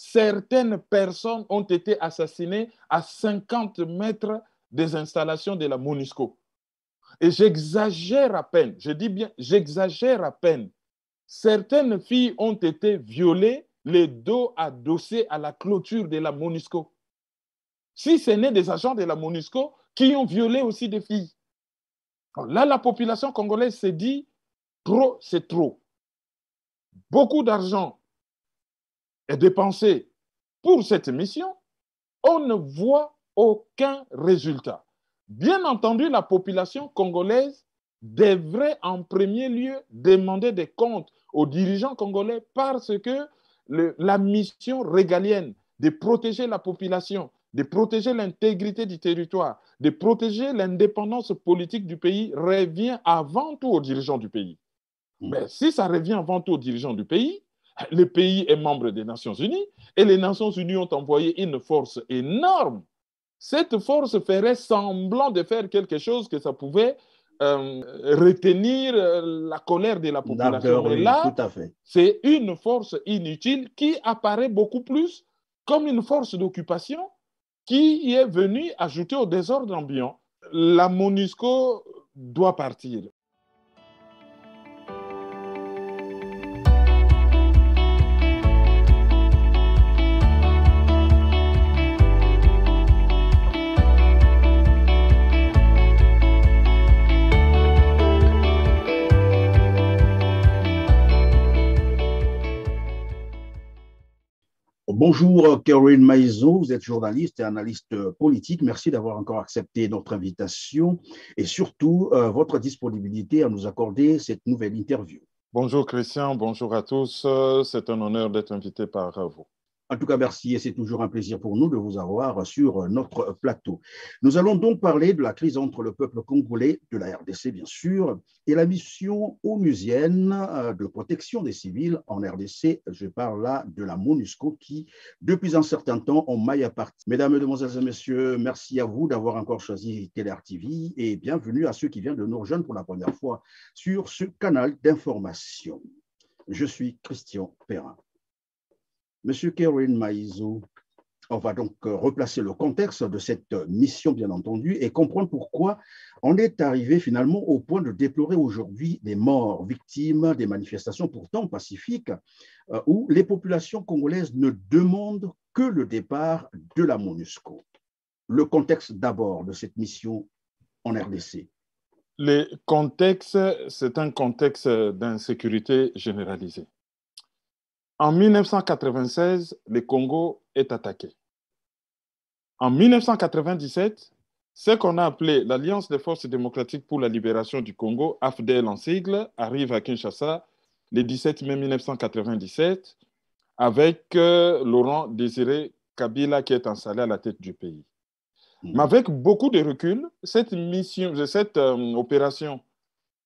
certaines personnes ont été assassinées à 50 mètres des installations de la MONUSCO. Et j'exagère à peine, je dis bien, j'exagère à peine. Certaines filles ont été violées, les dos adossés à la clôture de la MONUSCO. Si ce n'est des agents de la MONUSCO qui ont violé aussi des filles. là, la population congolaise s'est dit, trop, c'est trop. Beaucoup d'argent est dépensé pour cette mission, on ne voit aucun résultat. Bien entendu, la population congolaise devrait en premier lieu demander des comptes aux dirigeants congolais parce que la mission régalienne de protéger la population, de protéger l'intégrité du territoire, de protéger l'indépendance politique du pays revient avant tout aux dirigeants du pays. Mm. Mais si ça revient avant tout aux dirigeants du pays, le pays est membre des Nations Unies et les Nations Unies ont envoyé une force énorme. Cette force ferait semblant de faire quelque chose que ça pouvait euh, retenir euh, la colère de la population. là, c'est une force inutile qui apparaît beaucoup plus comme une force d'occupation qui est venue ajouter au désordre ambiant. La MONUSCO doit partir. bonjour Karine Maison, vous êtes journaliste et analyste politique. Merci d'avoir encore accepté notre invitation et surtout euh, votre disponibilité à nous accorder cette nouvelle interview. Bonjour Christian, bonjour à tous. Euh, c'est un honneur d'être invité par vous. En tout cas, merci et c'est toujours un plaisir pour nous de vous avoir sur notre plateau. Nous allons donc parler de la crise entre le peuple congolais, de la RDC bien sûr, et la mission onusienne euh, de protection des civils en RDC. Je parle là de la MONUSCO qui, depuis un certain temps, en maille à partie. Mesdames, Mesdemoiselles et Messieurs, merci à vous d'avoir encore choisi Télé et bienvenue à ceux qui viennent de nous rejoindre pour la première fois sur ce canal d'information. Je suis Christian Perrin. Monsieur Kerwin Maïzou, on va donc euh, replacer le contexte de cette euh, mission, bien entendu, et comprendre pourquoi on est arrivé finalement au point de déplorer aujourd'hui des morts victimes des manifestations pourtant pacifiques, euh, où les populations congolaises ne demandent que le départ de la MONUSCO. Le contexte d'abord de cette mission en RDC. Le contexte, c'est un contexte d'insécurité généralisée. En 1996, le Congo est attaqué. En 1997, ce qu'on a appelé l'Alliance des forces démocratiques pour la libération du Congo, AFDL en sigle, arrive à Kinshasa le 17 mai 1997 avec euh, Laurent Désiré Kabila qui est installé à la tête du pays. Hmm. Mais avec beaucoup de recul, cette mission, cette euh, opération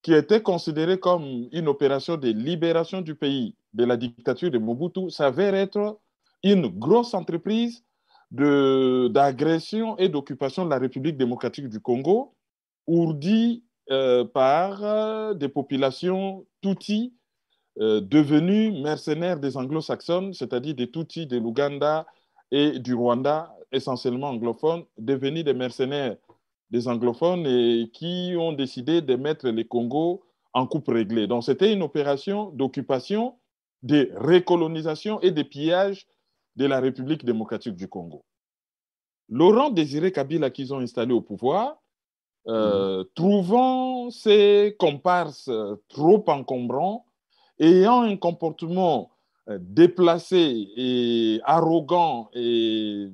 qui était considérée comme une opération de libération du pays de la dictature de Mobutu s'avère être une grosse entreprise d'agression et d'occupation de la République démocratique du Congo, ourdie euh, par euh, des populations Tutsi, euh, devenues mercenaires des anglo-saxons, c'est-à-dire des Tutsis de l'Ouganda et du Rwanda, essentiellement anglophones, devenus des mercenaires des anglophones et qui ont décidé de mettre les Congo en coupe réglée. Donc c'était une opération d'occupation de récolonisation et de pillage de la République démocratique du Congo. Laurent Désiré Kabila qu'ils ont installé au pouvoir, euh, mhm. trouvant ses comparses euh, trop encombrants, ayant un comportement euh, déplacé et arrogant et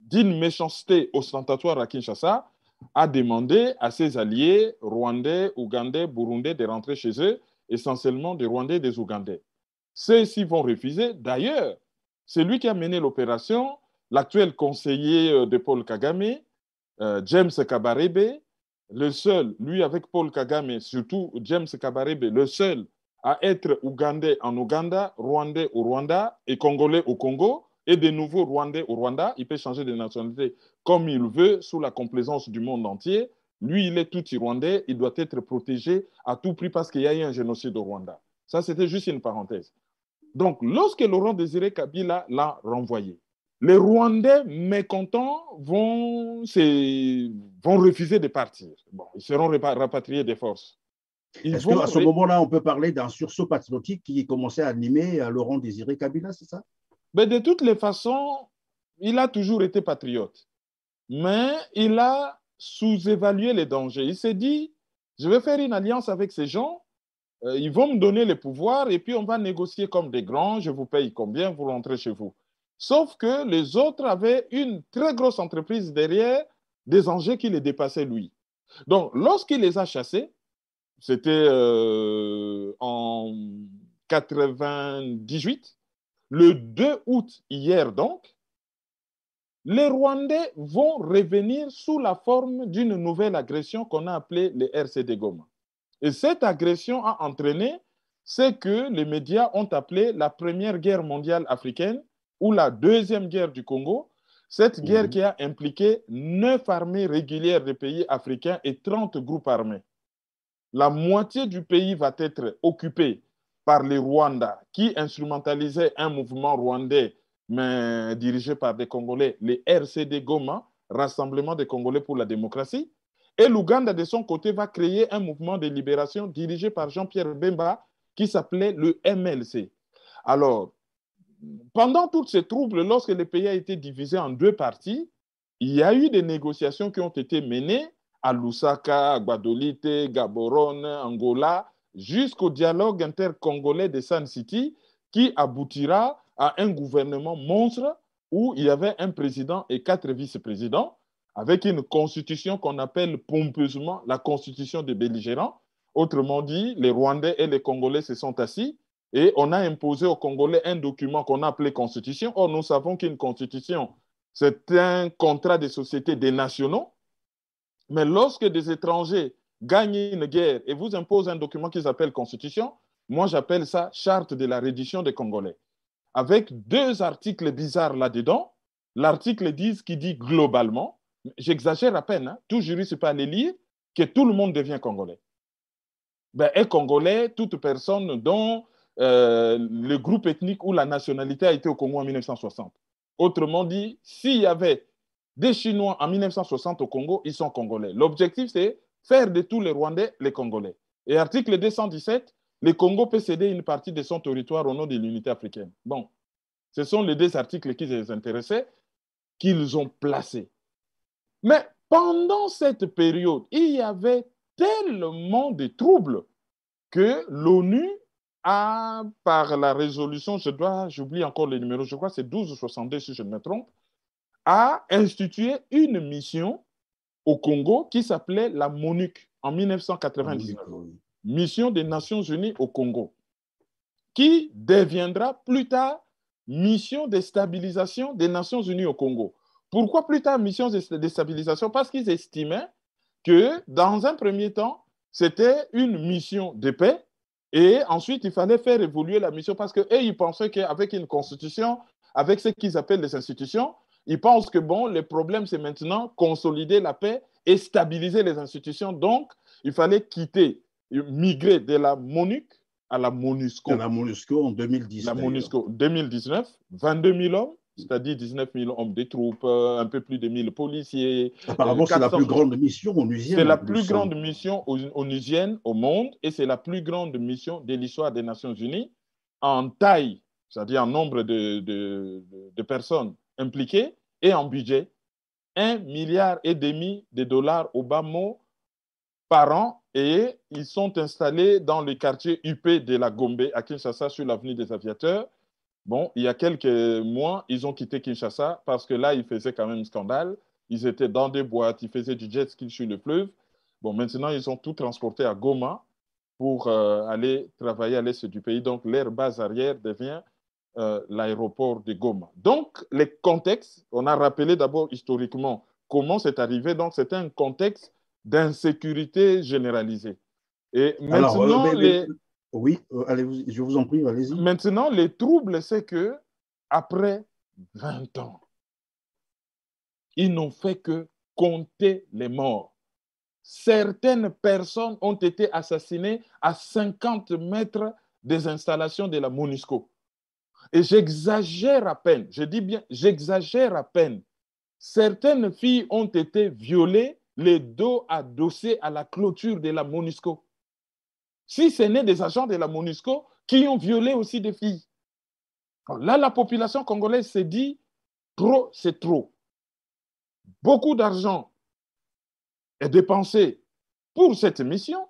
d'une méchanceté ostentatoire à Kinshasa, a demandé à ses alliés rwandais, ougandais, burundais de rentrer chez eux, essentiellement des rwandais et des ougandais. Ceux-ci vont refuser. D'ailleurs, c'est lui qui a mené l'opération, l'actuel conseiller euh, de Paul Kagame, euh, James Kabarebe, le seul, lui avec Paul Kagame, surtout James Kabarebe, le seul à être Ougandais en Ouganda, Rwandais au Rwanda et Congolais au Congo, et de nouveau Rwandais au Rwanda. Il peut changer de nationalité comme il veut, sous la complaisance du monde entier. Lui, il est tout Rwandais, il doit être protégé à tout prix parce qu'il y a eu un génocide au Rwanda. Ça, c'était juste une parenthèse. Donc, lorsque Laurent Désiré Kabila l'a renvoyé, les Rwandais mécontents vont, vont refuser de partir. ils seront rapatriés des forces. Est-ce qu'à ce, moment-là, on peut parler d'un sursaut patriotique qui commençait à animer euh, Laurent Désiré Kabila, c'est ça Mais De toutes les façons, il a toujours été patriote. Mais il a sous-évalué les dangers. Il s'est dit, je vais faire une alliance avec ces gens euh, ils vont me donner les pouvoirs et puis on va négocier comme des grands, je vous paye combien, vous rentrez chez vous. Sauf que les autres avaient une très grosse entreprise derrière, des enjeux qui les dépassaient lui. Donc, lorsqu'il les a chassés, c'était euh, en 98, le 2 août hier donc, les Rwandais vont revenir sous la forme d'une nouvelle agression qu'on a appelée les RCD Goma. Et cette agression a entraîné ce que les médias ont appelé la Première Guerre mondiale africaine ou la Deuxième Guerre du Congo, cette mhm. guerre qui a impliqué neuf armées régulières des pays africains et 30 groupes armés. La moitié du pays va être occupée par les Rwandais qui instrumentalisaient un mouvement rwandais mais dirigé par des Congolais, les RCD Goma, Rassemblement des Congolais pour la démocratie, et l'Ouganda, de son côté, va créer un mouvement de libération dirigé par Jean-Pierre Bemba qui s'appelait le MLC. Alors, pendant toutes ces troubles, lorsque le pays a été divisé en deux parties, il y a eu des négociations qui ont été menées à Lusaka, Guadolite, Gaborone, Angola, jusqu'au dialogue intercongolais de San City qui aboutira à un gouvernement monstre où il y avait un président et quatre vice-présidents avec une constitution qu'on appelle pompeusement la constitution des belligérants. Autrement dit, les Rwandais et les Congolais se sont assis et on a imposé aux Congolais un document qu'on a appelé constitution. Or, nous savons qu'une constitution, c'est un contrat de société des nationaux. Mais lorsque des étrangers gagnent une guerre et vous imposent un document qu'ils appellent constitution, moi j'appelle ça charte de la reddition des Congolais. Avec deux articles bizarres là-dedans. L'article 10 qui dit globalement j'exagère à peine, Tout hein. tout juriste pas les lire que tout le monde devient congolais. Ben, congolais toute personne dont euh, le groupe ethnique ou la nationalité a été au Congo en 1960. Autrement dit, s'il y avait des Chinois en 1960 au Congo, ils sont congolais. L'objectif, c'est faire de tous les Rwandais les Congolais. Et article 217, le Congo peut céder une partie de son territoire au nom de l'unité africaine. Bon, ce sont les deux articles qui les intéressaient, qu'ils ont placés. Mais pendant cette période, il y avait tellement de troubles que l'ONU a, par la résolution, je dois, j'oublie encore le numéro, je crois que c'est 1262 si je ne me trompe, a institué une mission au Congo qui s'appelait la MONUC en 1999, Mission des Nations Unies au Congo, qui deviendra plus tard Mission de stabilisation des Nations Unies au Congo. Pourquoi plus tard mission de déstabilisation Parce qu'ils estimaient que dans un premier temps, c'était une mission de paix et ensuite il fallait faire évoluer la mission parce qu'ils ils pensaient qu'avec une constitution, avec ce qu'ils appellent les institutions, ils pensent que bon, le problème c'est maintenant consolider la paix et stabiliser les institutions. Donc, il fallait quitter, migrer de la MONUC à la MONUSCO. la MONUSCO en 2019. La MONUSCO 2019, 22 000 hommes, c'est-à-dire 19 000 hommes de troupes, euh, un peu plus de 1000 policiers. Apparemment, euh, c'est la plus grande mission onusienne. C'est la plus grande mission onusienne au monde et c'est la plus grande mission de l'histoire des Nations Unies en taille, c'est-à-dire en nombre de, de, personnes impliquées et en budget. Un milliard et demi de dollars au bas mot par an et ils sont installés dans le quartier UP de la Gombe à Kinshasa sur l'avenue des aviateurs Bon, il y a quelques mois, ils ont quitté Kinshasa parce que là, ils faisaient quand même scandale. Ils étaient dans des boîtes, ils faisaient du jet ski sur le fleuve. Bon, maintenant, ils ont tout transporté à Goma pour euh, aller travailler à l'est du pays. Donc, l'air base arrière devient euh, l'aéroport de Goma. Donc, les contextes, on a rappelé d'abord historiquement comment c'est arrivé. Donc, c'est un contexte d'insécurité généralisée. Et maintenant, euh, les... Oui, allez euh, allez, je vous en prie, allez-y. Maintenant, le trouble, c'est que après 20 ans, ils n'ont fait que compter les morts. Certaines personnes ont été assassinées à 50 mètres des installations de la MONUSCO. Et j'exagère à peine, je dis bien, j'exagère à peine. Certaines filles ont été violées, les dos adossés à la clôture de la MONUSCO si ce n'est des agents de la MONUSCO qui ont violé aussi des filles. là, la population congolaise s'est dit, trop, c'est trop. Beaucoup d'argent est dépensé pour cette mission,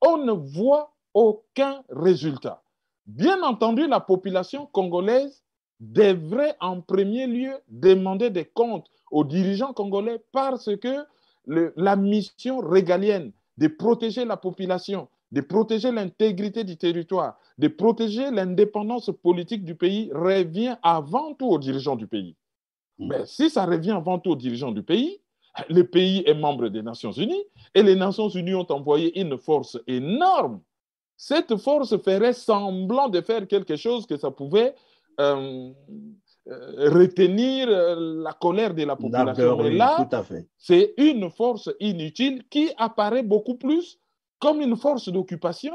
on ne voit aucun résultat. Bien entendu, la population congolaise devrait en premier lieu demander des comptes aux dirigeants congolais parce que la mission régalienne de protéger la population, de protéger l'intégrité du territoire, de protéger l'indépendance politique du pays revient avant tout aux dirigeants du pays. Hmm. Mais si ça revient avant tout aux dirigeants du pays, le pays est membre des Nations Unies et les Nations Unies ont envoyé une force énorme. Cette force ferait semblant de faire quelque chose que ça pouvait euh, euh, retenir euh, la colère de la population. Et là, c'est une force inutile qui apparaît beaucoup plus comme une force d'occupation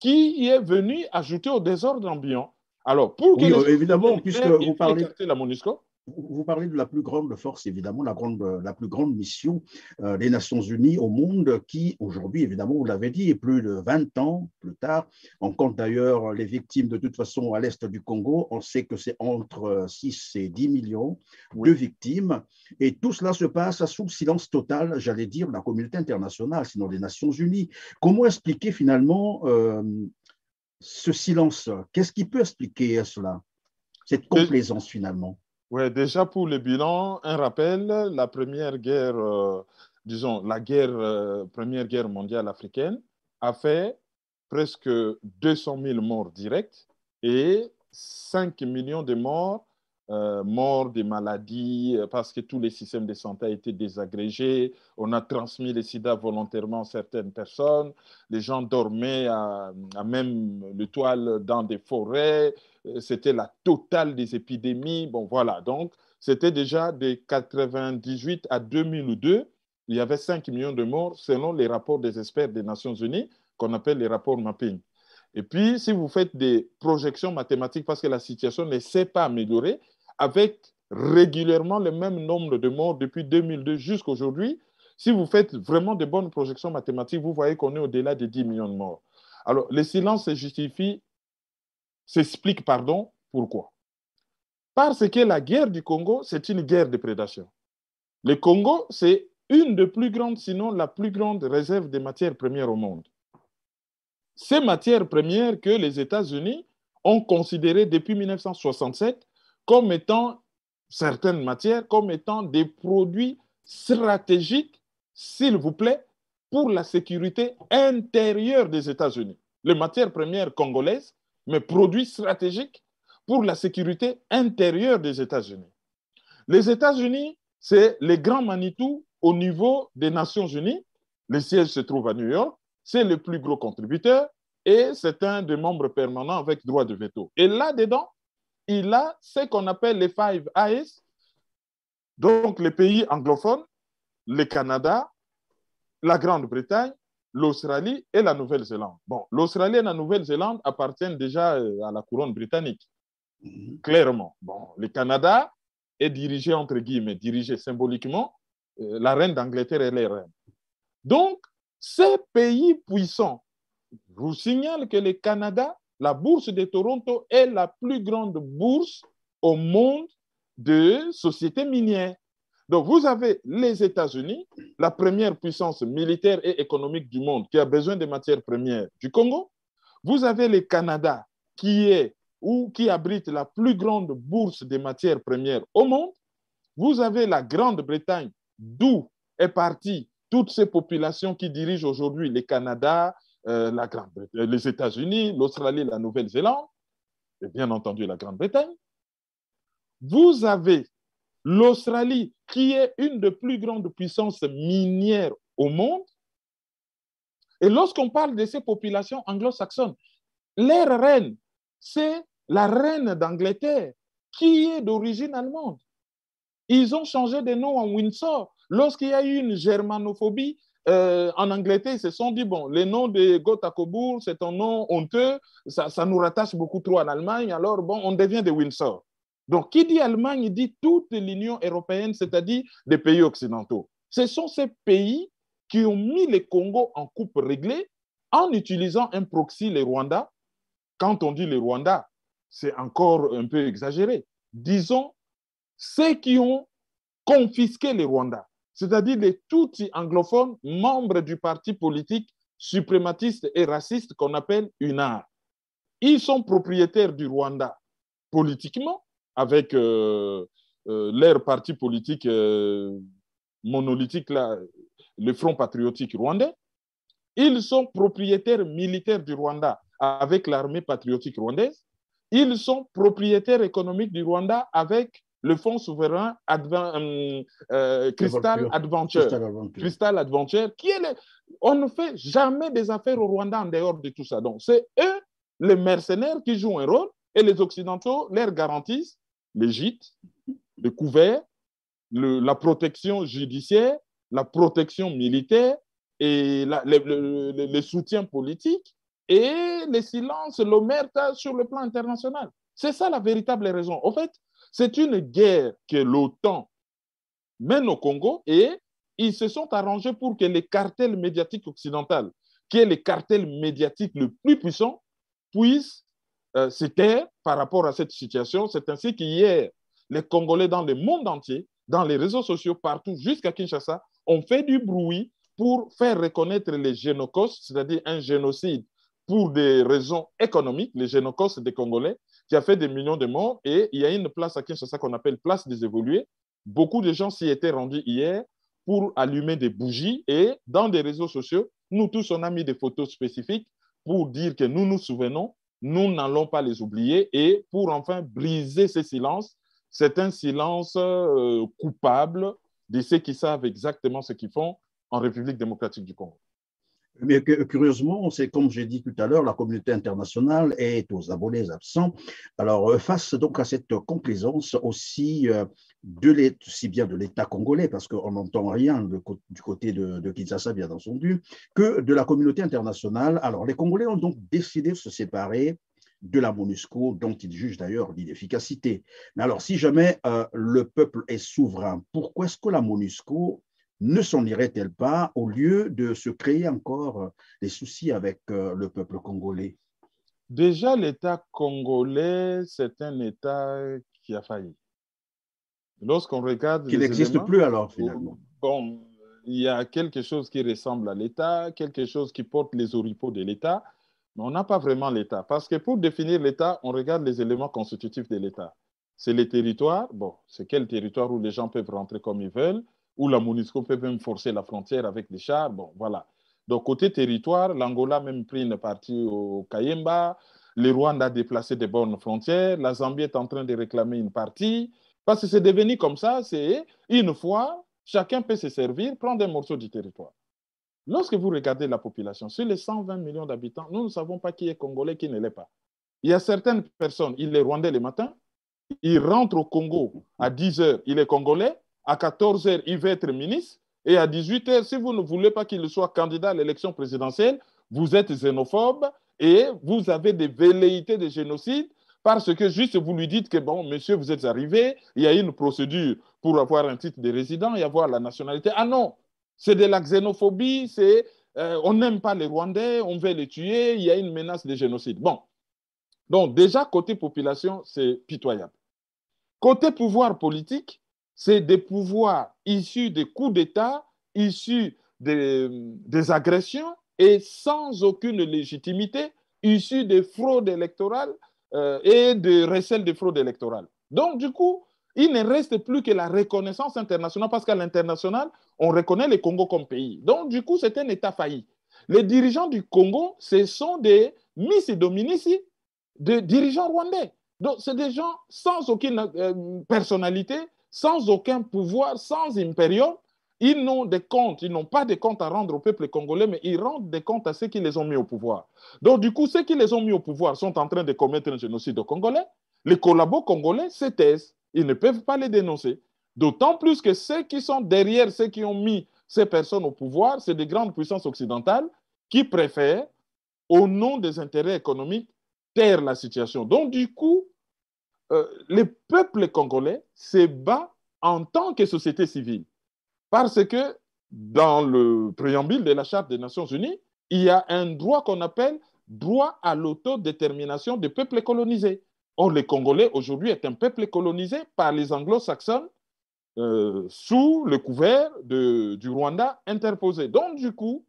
qui est venue ajouter au désordre ambiant. Alors, pour que évidemment, puisque vous parlez la MONUSCO, vous parlez de la plus grande force, évidemment, la, grande, la plus grande mission euh, des Nations Unies au monde qui, aujourd'hui, évidemment, vous l'avez dit, est plus de 20 ans plus tard. On compte d'ailleurs les victimes de toute façon à l'est du Congo. On sait que c'est entre 6 euh, et 10 millions de victimes. Et tout cela se passe sous silence total, j'allais dire, la communauté internationale, sinon les Nations Unies. Comment expliquer finalement euh, ce silence Qu'est-ce qui peut expliquer cela Cette complaisance finalement déjà pour le bilan, un rappel, la première guerre, euh, disons, la guerre, euh, guerre mondiale africaine a fait presque 200 000 morts directs et 5 millions de morts euh, morts, des maladies, euh, parce que tous les systèmes de santé étaient désagrégés. On a transmis le sida volontairement à certaines personnes. Les gens dormaient à, même le toile dans des forêts. Euh, c'était la totale des épidémies. Bon, voilà. Donc, c'était déjà de 98 à 2002. Il y avait 5 millions de morts selon les rapports des experts des Nations Unies qu'on appelle les rapports mapping. Et puis, si vous faites des projections mathématiques parce que la situation ne s'est pas améliorée, avec régulièrement le même nombre de morts depuis 2002 jusqu'à aujourd'hui, si vous faites vraiment de bonnes projections mathématiques, vous voyez qu'on est au-delà de 10 millions de morts. Alors, le silence se justifie, s'explique, pardon, pourquoi Parce que la guerre du Congo, c'est une guerre de prédation. Le Congo, c'est une des plus grandes, sinon la plus grande réserve de matières premières au monde. Ces matières premières que les États-Unis ont considérées depuis 1967 comme étant certaines matières, comme étant des produits stratégiques, s'il vous plaît, pour la sécurité intérieure des États-Unis. Les matières premières congolaises, mais produits stratégiques pour la sécurité intérieure des États-Unis. Les États-Unis, c'est les grands Manitou au niveau des Nations Unies. Le siège se trouve à New York. C'est le plus gros contributeur et c'est un des membres permanents avec droit de veto. Et là-dedans, il a ce qu'on appelle les Five Eyes, donc les pays anglophones, le Canada, la Grande-Bretagne, l'Australie et la Nouvelle-Zélande. Bon, l'Australie et la Nouvelle-Zélande appartiennent déjà euh, à la couronne britannique, mhm. clairement. Bon, le Canada est dirigé, entre guillemets, dirigé symboliquement, euh, la reine d'Angleterre et les reines. Donc, ces pays puissants, je vous signale que le Canada la bourse de Toronto est la plus grande bourse au monde de sociétés minières. Donc, vous avez les États-Unis, la première puissance militaire et économique du monde qui a besoin des matières premières du Congo. Vous avez le Canada qui est ou qui abrite la plus grande bourse des matières premières au monde. Vous avez la Grande-Bretagne, d'où est partie toutes ces populations qui dirigent aujourd'hui le Canada, euh, la euh, les États-Unis, l'Australie, la Nouvelle-Zélande, et bien entendu la Grande-Bretagne. Vous avez l'Australie, qui est une des plus grandes puissances minières au monde. Et lorsqu'on parle de ces populations anglo-saxonnes, leur reine, c'est la reine d'Angleterre, qui est d'origine allemande. Ils ont changé de nom en Windsor. Lorsqu'il y a eu une germanophobie, euh, en Angleterre, ils se sont dit, bon, le nom de Gotha c'est un nom honteux, ça, nous rattache beaucoup trop à l'Allemagne, alors bon, on devient des Windsor. Donc, qui dit Allemagne dit toute l'Union européenne, c'est-à-dire des pays occidentaux. Ce sont ces pays qui ont mis le Congo en coupe réglée en utilisant un proxy, les Rwanda. Quand on dit les Rwanda, c'est encore un peu exagéré. Disons, ceux qui ont confisqué les Rwanda, c'est-à-dire les Tutsis anglophones membres du parti politique suprématiste et raciste qu'on appelle UNAR. Ils sont propriétaires du Rwanda politiquement, avec euh, euh, leur parti politique euh, monolithique, le Front patriotique rwandais. Ils sont propriétaires militaires du Rwanda avec l'armée patriotique rwandaise. Ils sont propriétaires économiques du Rwanda avec le fonds souverain euh, euh, Crystal, Adventure, Crystal Adventure. qui est le... On ne fait jamais des affaires au Rwanda en dehors de tout ça. Donc, c'est eux, les mercenaires, qui jouent un rôle et les Occidentaux leur garantissent les gîtes, les la protection judiciaire, la protection militaire et le, soutien politique et le silence, l'omerta sur le plan international. C'est ça la véritable raison. Au fait, c'est une guerre que l'OTAN mène au Congo et ils se sont arrangés pour que les cartels médiatiques occidentaux, qui est le cartel médiatique le plus puissant, puissent c'était euh, par rapport à cette situation. C'est ainsi qu'hier, les Congolais dans le monde entier, dans les réseaux sociaux, partout jusqu'à Kinshasa, ont fait du bruit pour faire reconnaître les génocos, c'est-à-dire un génocide pour des raisons économiques, les génocos des Congolais, qui a fait des millions de morts. Et il y a une place à Kinshasa qu'on appelle place des évolués. Beaucoup de gens s'y étaient rendus hier pour allumer des bougies. Et dans des réseaux sociaux, nous tous, on a mis des photos spécifiques pour dire que nous nous souvenons, nous n'allons pas les oublier. Et pour enfin briser ce silence, c'est un silence euh, coupable de ceux qui savent exactement ce qu'ils font en République démocratique du Congo. Mais curieusement, c'est comme j'ai dit tout à l'heure, la communauté internationale est aux abonnés absents. Alors, euh, face donc à cette complaisance aussi euh, de si bien de l'État congolais, parce qu'on n'entend rien du côté de, Kinshasa, bien entendu, que de la communauté internationale. Alors, les Congolais ont donc décidé de se séparer de la MONUSCO, dont ils jugent d'ailleurs l'inefficacité. Mais alors, si jamais euh, le peuple est souverain, pourquoi est-ce que la MONUSCO ne s'en irait-elle pas au lieu de se créer encore euh, des soucis avec euh, le peuple congolais Déjà, l'État congolais, c'est un État qui a failli. Lorsqu'on regarde... Qui n'existe plus alors, finalement. Bon, il y a quelque chose qui ressemble à l'État, quelque chose qui porte les oripeaux de l'État, mais on n'a pas vraiment l'État. Parce que pour définir l'État, on regarde les éléments constitutifs de l'État. C'est les territoires, bon, c'est quel territoire où les gens peuvent rentrer comme ils veulent, où la MONUSCO peut même forcer la frontière avec les chars. Bon, voilà. Donc, côté territoire, l'Angola a même pris une partie au Kayemba, le Rwanda a déplacé des bornes frontières, la Zambie est en train de réclamer une partie, parce que c'est devenu comme ça, c'est une fois, chacun peut se servir, prendre un morceau du territoire. Lorsque vous regardez la population, sur les 120 millions d'habitants, nous ne savons pas qui est congolais, qui ne l'est pas. Il y a certaines personnes, il est rwandais le matin, il rentre au Congo à 10 heures, il est congolais, à 14h, il va être ministre, et à 18h, si vous ne voulez pas qu'il soit candidat à l'élection présidentielle, vous êtes xénophobe et vous avez des velléités de génocide parce que juste vous lui dites que, bon, monsieur, vous êtes arrivé, il y a une procédure pour avoir un titre de résident et avoir la nationalité. Ah non, c'est de la xénophobie, c'est euh, on n'aime pas les Rwandais, on veut les tuer, il y a une menace de génocide. Bon, donc déjà, côté population, c'est pitoyable. Côté pouvoir politique, c'est des pouvoirs issus des coups d'État, issus des, agressions et sans aucune légitimité, issus des fraudes électorales euh, et de recel de fraudes électorales. Donc, du coup, il ne reste plus que la reconnaissance internationale, parce qu'à l'international, on reconnaît le Congo comme pays. Donc, du coup, c'est un État failli. Les dirigeants du Congo, ce sont des Miss et Dominici, des dirigeants rwandais. Donc, c'est des gens sans aucune euh, personnalité, sans aucun pouvoir, sans impérium. Ils n'ont des comptes, ils n'ont pas de comptes à rendre au peuple congolais, mais ils rendent des comptes à ceux qui les ont mis au pouvoir. Donc, du coup, ceux qui les ont mis au pouvoir sont en train de commettre un génocide Congolais. Les collabos congolais se Ils ne peuvent pas les dénoncer. D'autant plus que ceux qui sont derrière ceux qui ont mis ces personnes au pouvoir, c'est des grandes puissances occidentales qui préfèrent, au nom des intérêts économiques, taire la situation. Donc, du coup, euh, les peuples congolais se bat en tant que société civile. Parce que dans le préambule de la Charte des Nations Unies, il y a un droit qu'on appelle droit à l'autodétermination des peuples colonisés. Or, les Congolais aujourd'hui est un peuple colonisé par les anglo-saxons euh, sous le couvert du Rwanda interposé. Donc, du coup,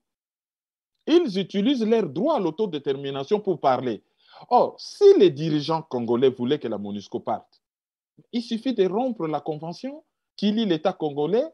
ils utilisent leur droit à l'autodétermination pour parler. Or, si les dirigeants congolais voulaient que la MONUSCO parte, il suffit de rompre la convention qui lie l'État congolais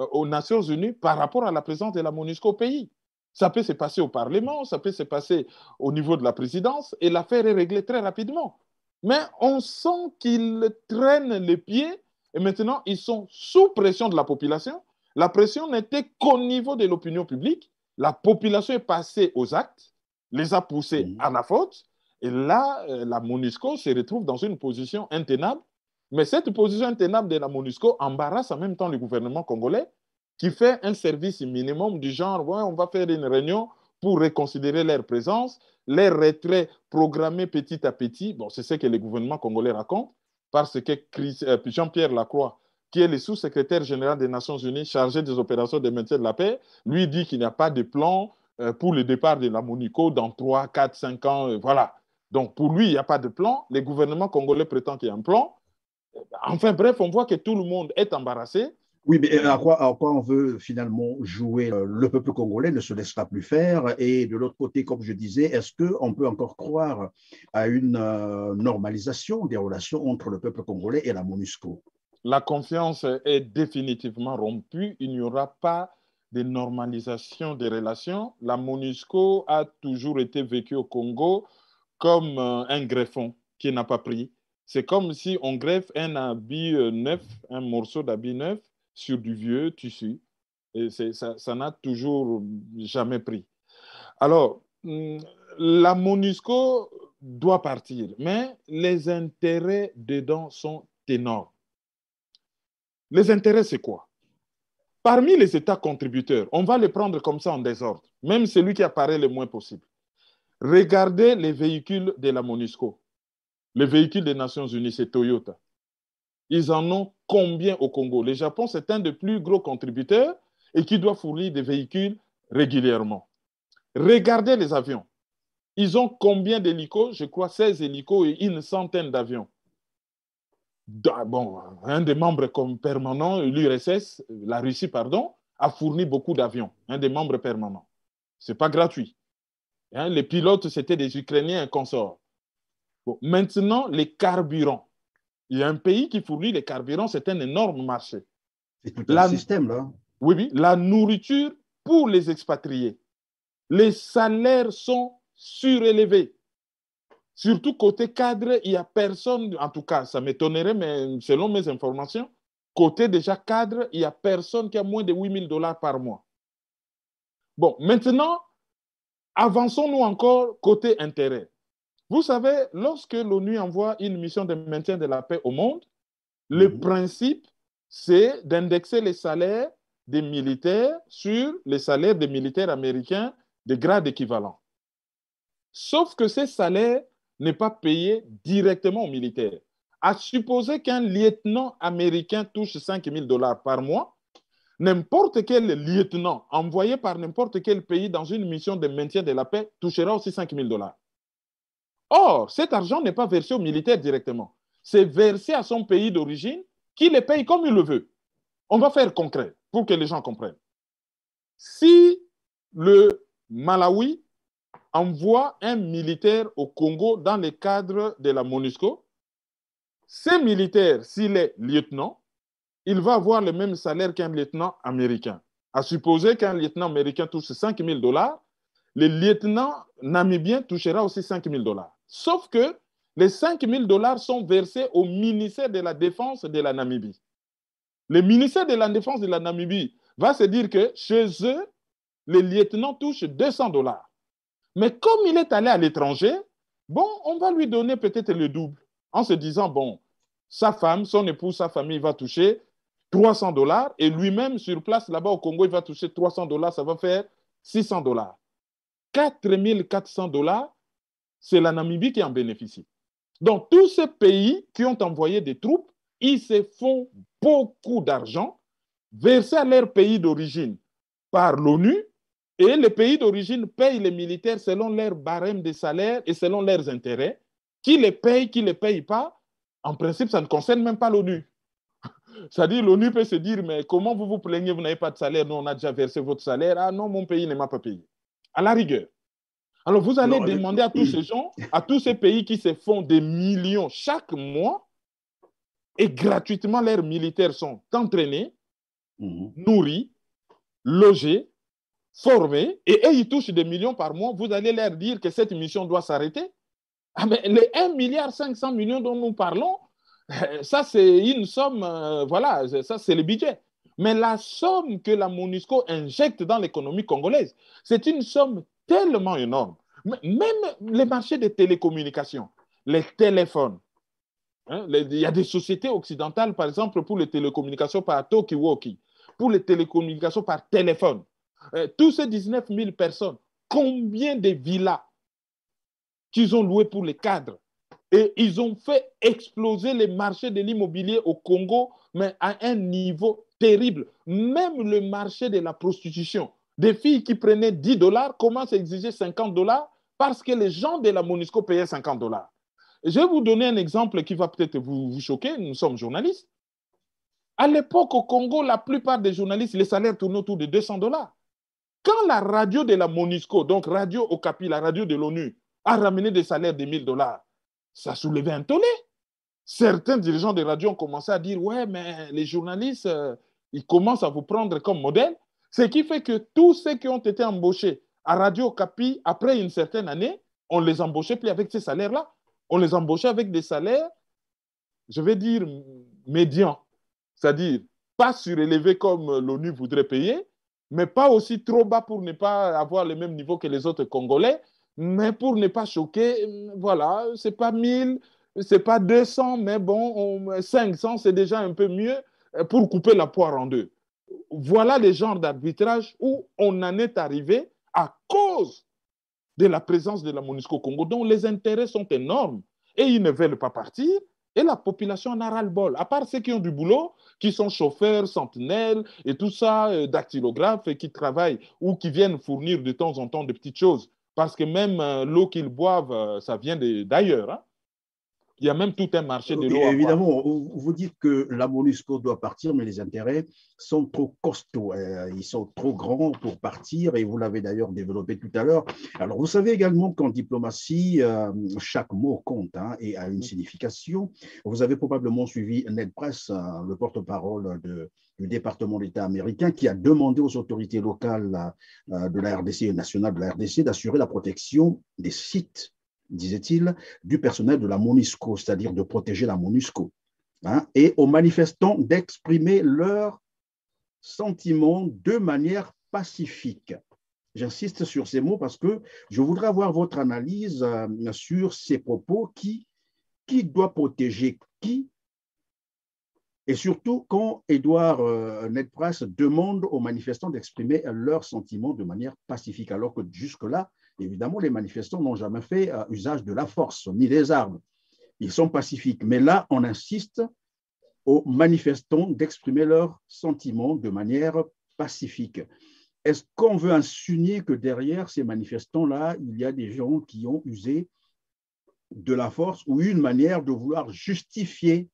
euh, aux Nations Unies par rapport à la présence de la MONUSCO au pays. Ça peut se passer au Parlement, ça peut se passer au niveau de la présidence, et l'affaire est réglée très rapidement. Mais on sent qu'ils traînent les pieds, et maintenant ils sont sous pression de la population. La pression n'était qu'au niveau de l'opinion publique. La population est passée aux actes, les a poussés à la faute, et là, euh, la MONUSCO se retrouve dans une position intenable. Mais cette position intenable de la MONUSCO embarrasse en même temps le gouvernement congolais qui fait un service minimum du genre, on va faire une réunion pour reconsidérer leur présence, les retraits programmés petit à petit. Bon, c'est ce que le gouvernement congolais raconte, parce que euh, Jean-Pierre Lacroix, qui est le sous-secrétaire général des Nations Unies chargé des opérations de maintien de la paix, lui dit qu'il n'y a pas de plan euh, pour le départ de la MONUSCO dans 3, 4, 5 ans. Voilà. Donc pour lui, il n'y a pas de plan. Les gouvernements congolais prétendent qu'il y a un plan. Enfin bref, on voit que tout le monde est embarrassé. Oui, mais euh, à quoi, on veut finalement jouer euh, Le peuple congolais ne se laissera plus faire. Et de l'autre côté, comme je disais, est-ce qu'on peut encore croire à une euh, normalisation des relations entre le peuple congolais et la MONUSCO La confiance est définitivement rompue. Il n'y aura pas de normalisation des relations. La MONUSCO a toujours été vécue au Congo comme euh, un greffon qui n'a pas pris. C'est comme si on greffe un habit euh, neuf, un morceau d'habit neuf sur du vieux tissu. Et ça n'a toujours jamais pris. Alors, hmm, la MONUSCO doit partir, mais les intérêts dedans sont énormes. Les intérêts, c'est quoi Parmi les États contributeurs, on va les prendre comme ça en désordre, même celui qui apparaît le moins possible. Regardez les véhicules de la MONUSCO. Les véhicules des Nations Unies, c'est Toyota. Ils en ont combien au Congo Le Japon, c'est un des plus gros contributeurs et qui doit fournir des véhicules régulièrement. Regardez les avions. Ils ont combien d'hélicos Je crois 16 hélicos et une centaine d'avions. un des membres comme permanents, l'URSS, la Russie, pardon, a fourni beaucoup d'avions, un des membres permanents. Ce n'est pas gratuit. Hein, les pilotes, c'était des Ukrainiens consorts. Bon, maintenant, les carburants. Il y a un pays qui fournit les carburants, c'est un énorme marché. C'est tout la, système, là. Oui, oui. La nourriture pour les expatriés. Les salaires sont surélevés. Surtout côté cadre, il n'y a personne, en tout cas, ça m'étonnerait, mais selon mes informations, côté déjà cadre, il n'y a personne qui a moins de 8 000 dollars par mois. Bon, maintenant, Avançons-nous encore côté intérêt. Vous savez, lorsque l'ONU envoie une mission de maintien de la paix au monde, le mhm. principe, c'est d'indexer les salaires des militaires sur les salaires des militaires américains de grade équivalent. Sauf que ces salaires n'est pas payé directement aux militaires. À supposer qu'un lieutenant américain touche 5 000 dollars par mois, N'importe quel lieutenant envoyé par n'importe quel pays dans une mission de maintien de la paix touchera aussi 5 000 dollars. Or, cet argent n'est pas versé aux militaires directement. C'est versé à son pays d'origine qui le paye comme il le veut. On va faire concret pour que les gens comprennent. Si le Malawi envoie un militaire au Congo dans le cadre de la MONUSCO, ce militaire, s'il est lieutenant, il va avoir le même salaire qu'un lieutenant américain. À supposer qu'un lieutenant américain touche 5 000 dollars, le lieutenant namibien touchera aussi 5 000 dollars. Sauf que les 5 000 dollars sont versés au ministère de la Défense de la Namibie. Le ministère de la Défense de la Namibie va se dire que chez eux, le lieutenant touche 200 dollars. Mais comme il est allé à l'étranger, bon, on va lui donner peut-être le double en se disant, bon, sa femme, son épouse, sa famille va toucher 300 dollars et lui-même sur place là-bas au Congo, il va toucher 300 dollars, ça va faire 600 dollars. 4400 dollars, c'est la Namibie qui en bénéficie. Donc tous ces pays qui ont envoyé des troupes, ils se font beaucoup d'argent versé à leur pays d'origine par l'ONU et les pays d'origine payent les militaires selon leur barème de salaire et selon leurs intérêts. Qui les paye, qui ne les paye pas, en principe, ça ne concerne même pas l'ONU. C'est-à-dire, l'ONU peut se dire, mais comment vous vous plaignez, vous n'avez pas de salaire, nous, on a déjà versé votre salaire. Ah non, mon pays ne m'a pas payé. À la rigueur. Alors, vous allez demander à tous ces gens, à tous ces pays qui se font des millions chaque mois, et gratuitement, leurs militaires sont entraînés, mhm. nourris, logés, formés, et ils touchent des millions par mois. Vous allez leur dire que cette mission doit s'arrêter. Ah, mais les 1,5 milliard dont nous parlons, euh, ça, c'est une somme, euh, voilà, ça, c'est le budget. Mais la somme que la MONUSCO injecte dans l'économie congolaise, c'est une somme tellement énorme. Même les marchés des télécommunications, les téléphones, hein, il y a des sociétés occidentales, par exemple, pour les télécommunications par Tokiwoki, pour les télécommunications par téléphone. Euh, tous ces 19 000 personnes, combien de villas qu'ils ont louées pour les cadres et ils ont fait exploser les marchés de l'immobilier au Congo, mais à un niveau terrible. Même le marché de la prostitution. Des filles qui prenaient 10 dollars commencent à exiger 50 dollars parce que les gens de la MONUSCO payaient 50 dollars. Je vais vous donner un exemple qui va peut-être vous, vous, choquer. Nous sommes journalistes. À l'époque, au Congo, la plupart des journalistes, les salaires tournaient autour de 200 dollars. Quand la radio de la MONUSCO, donc Radio Okapi, la radio de l'ONU, a ramené des salaires de 1000 dollars, ça soulevait un tonnerre. Certains dirigeants de radio ont commencé à dire Ouais, mais les journalistes, euh, ils commencent à vous prendre comme modèle. Ce qui fait que tous ceux qui ont été embauchés à Radio Capi après une certaine année, on les embauchait plus avec ces salaires-là. On les embauchait avec des salaires, je vais dire, médians. C'est-à-dire, pas surélevés comme l'ONU voudrait payer, mais pas aussi trop bas pour ne pas avoir le même niveau que les autres Congolais mais pour ne pas choquer, mm, voilà, c'est pas 1000, c'est pas 200, mais bon, 500, c'est déjà un peu mieux euh, pour couper la poire en deux. Voilà les genres d'arbitrage où on en est arrivé à cause de la présence de la MONUSCO Congo, dont les intérêts sont énormes et ils ne veulent pas partir. Et la population en a ras-le-bol, à part ceux qui ont du boulot, qui sont chauffeurs, sentinelles et tout ça, euh, dactylographes, et qui travaillent ou qui viennent fournir de temps en temps des petites choses parce que même euh, l'eau qu'ils boivent, euh, ça vient d'ailleurs. Hein. Il y a même tout un marché de l'eau. Évidemment, vous dites que la MONUSCO doit partir, mais les intérêts sont trop costauds. Euh, ils sont trop grands pour partir, et vous l'avez d'ailleurs développé tout à l'heure. Alors, vous savez également qu'en diplomatie, euh, chaque mot compte hein, et a une signification. Vous avez probablement suivi Ned Press, euh, le porte-parole du département d'État américain qui a demandé aux autorités locales de la RDC et nationales de la RDC d'assurer la protection des sites disait-il, du personnel de la MONUSCO, c'est-à-dire de protéger la MONUSCO, hein, et aux manifestants d'exprimer leurs sentiments de manière pacifique. J'insiste sur ces mots parce que je voudrais avoir votre analyse euh, sur ces propos qui, qui doit protéger qui et surtout quand Édouard euh, Netpras demande aux manifestants d'exprimer leurs sentiments de manière pacifique, alors que jusque-là, Évidemment, les manifestants n'ont jamais fait euh, usage de la force ni des armes. Ils sont pacifiques. Mais là, on insiste aux manifestants d'exprimer leurs sentiments de manière pacifique. Est-ce qu'on veut insinuer que derrière ces manifestants-là, il y a des gens qui ont usé de la force ou une manière de vouloir justifier,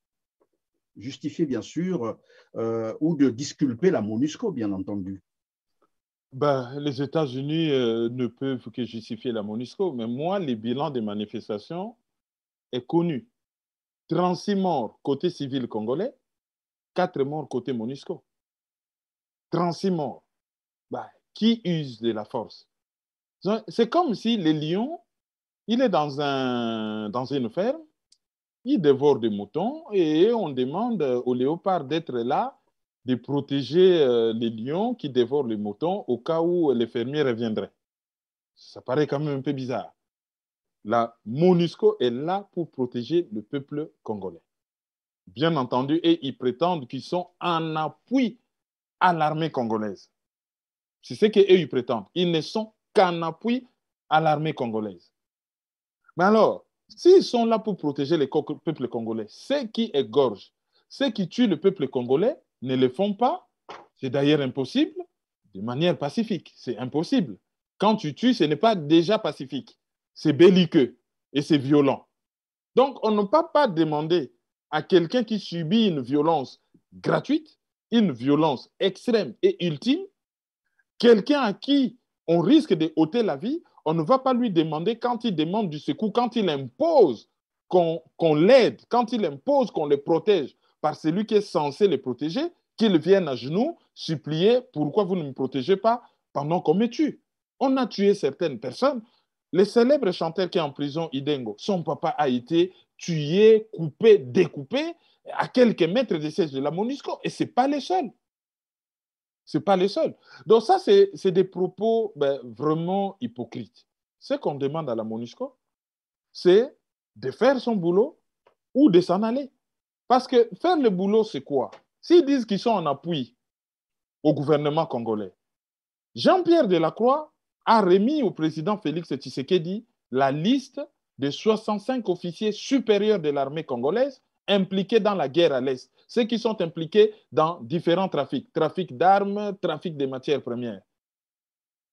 justifier bien sûr, euh, ou de disculper la MONUSCO, bien entendu ben, les États-Unis euh, ne peuvent que justifier la MONUSCO, mais moi, le bilan des manifestations est connu. 36 morts côté civil congolais, 4 morts côté MONUSCO. 36 morts. Ben, qui use de la force C'est comme si le lion, il est dans, un, dans une ferme, il dévore des moutons et on demande au léopard d'être là de protéger euh, les lions qui dévorent les moutons au cas où les fermiers reviendraient. Ça paraît quand même un peu bizarre. La MONUSCO est là pour protéger le peuple congolais. Bien entendu, et ils prétendent qu'ils sont en appui à l'armée congolaise. C'est ce qu'eux, ils prétendent. Ils ne sont qu'en appui à l'armée congolaise. Mais alors, s'ils sont là pour protéger le peuple congolais, ceux qui égorgent, ceux qui tuent le peuple congolais, ne le font pas. C'est d'ailleurs impossible de manière pacifique. C'est impossible. Quand tu tues, ce n'est pas déjà pacifique. C'est belliqueux et c'est violent. Donc, on ne peut pas demander à quelqu'un qui subit une violence gratuite, une violence extrême et ultime, quelqu'un à qui on risque de ôter la vie, on ne va pas lui demander quand il demande du secours, quand il impose qu'on l'aide, quand il impose qu'on le protège, par celui qui est censé les protéger, qu'ils viennent à genoux supplier pourquoi vous ne me protégez pas pendant qu'on me tue. On a tué certaines personnes. Le célèbre chanteur qui est en prison, Idengo, son papa a été tué, coupé, découpé à quelques mètres de sièges de la MONUSCO. Et ce n'est pas les seuls. Ce n'est pas les seuls. Donc ça, c'est des propos ben, vraiment hypocrites. Ce qu'on demande à la MONUSCO, c'est de faire son boulot ou de s'en aller. Parce que faire le boulot, c'est quoi S'ils disent qu'ils sont en appui au gouvernement congolais, Jean-Pierre Delacroix a remis au président Félix Tshisekedi la liste de 65 officiers supérieurs de l'armée congolaise impliqués dans la guerre à l'Est, ceux qui sont impliqués dans différents trafics, trafic d'armes, trafic de matières premières.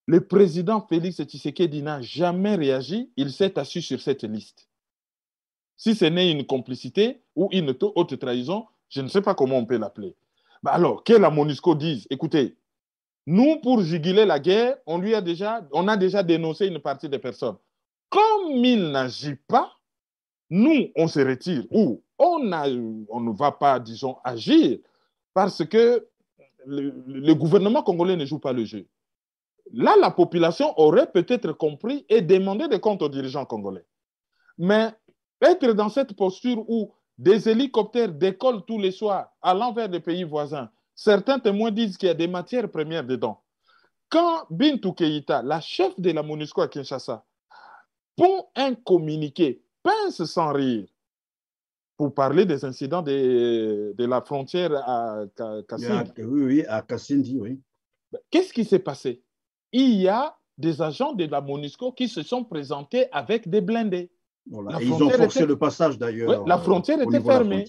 Le président Félix Tshisekedi n'a jamais réagi, il s'est assis sur cette liste. Si ce n'est une complicité ou une haute trahison, je ne sais pas comment on peut l'appeler. Bah alors, que la MONUSCO dise, écoutez, nous, pour juguler la guerre, on, lui a déjà, on a déjà dénoncé une partie des personnes. Comme il n'agit pas, nous, on se retire ou on, a, on ne va pas, disons, agir parce que le, le gouvernement congolais ne joue pas le jeu. Là, la population aurait peut-être compris et demandé des comptes aux dirigeants congolais. Mais être dans cette posture où des hélicoptères décollent tous les soirs à l'envers des pays voisins, certains témoins disent qu'il y a des matières premières dedans. Quand Bintou Keïta, la chef de la MONUSCO à Kinshasa, pour un communiqué, pince sans rire, pour parler des incidents de, la frontière à, Kassindi. Ah, oui, oui, à Kassindi, oui. Ben, qu'est-ce qui s'est passé Il y a des agents de la MONUSCO qui se sont présentés avec des blindés ils ont forcé le passage d'ailleurs. la frontière était fermée.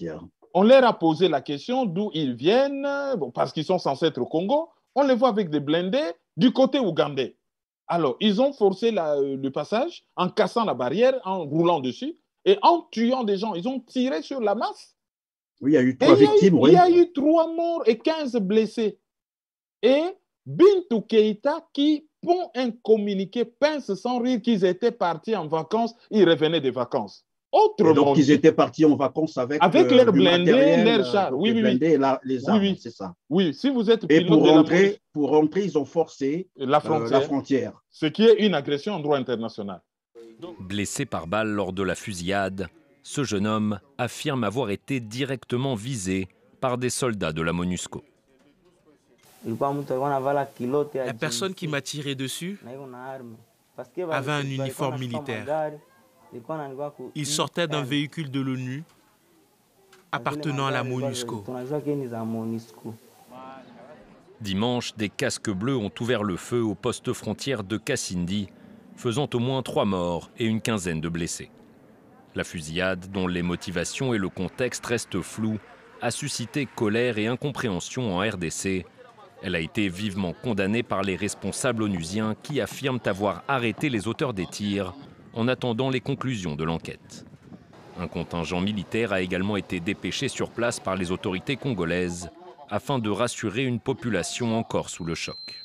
On leur a posé la question d'où ils viennent, parce qu'ils sont censés être au Congo. On les voit avec des blindés du côté ougandais. Alors, ils ont forcé euh, le passage en cassant la barrière, en roulant dessus et en tuant des gens. Ils ont tiré sur la masse. Oui, il y a eu trois victimes. Il y, a eu trois morts et 15 blessés. Et Bintou Keita, qui pond un communiqué pince sans rire qu'ils étaient partis en vacances, ils revenaient des vacances. Autrement donc, ils étaient partis en vacances avec, avec euh, blindé, euh, Oui, oui, les armes, c'est ça. Oui, si vous êtes pilote et pour rentrer, pour rentrer, ils ont forcé la euh, frontière, Ce qui est une agression en droit international. Blessé par balle lors de la fusillade, ce jeune homme affirme avoir été directement visé par des soldats de la MONUSCO. La personne qui m'a tiré dessus avait un uniforme militaire. Il sortait d'un véhicule de l'ONU appartenant à la MONUSCO. Dimanche, des casques bleus ont ouvert le feu au poste frontière de Kassindi, faisant au moins trois morts et une quinzaine de blessés. La fusillade, dont les motivations et le contexte restent flous, a suscité colère et incompréhension en RDC elle a été vivement condamnée par les responsables onusiens qui affirment avoir arrêté les auteurs des tirs en attendant les conclusions de l'enquête. Un contingent militaire a également été dépêché sur place par les autorités congolaises afin de rassurer une population encore sous le choc.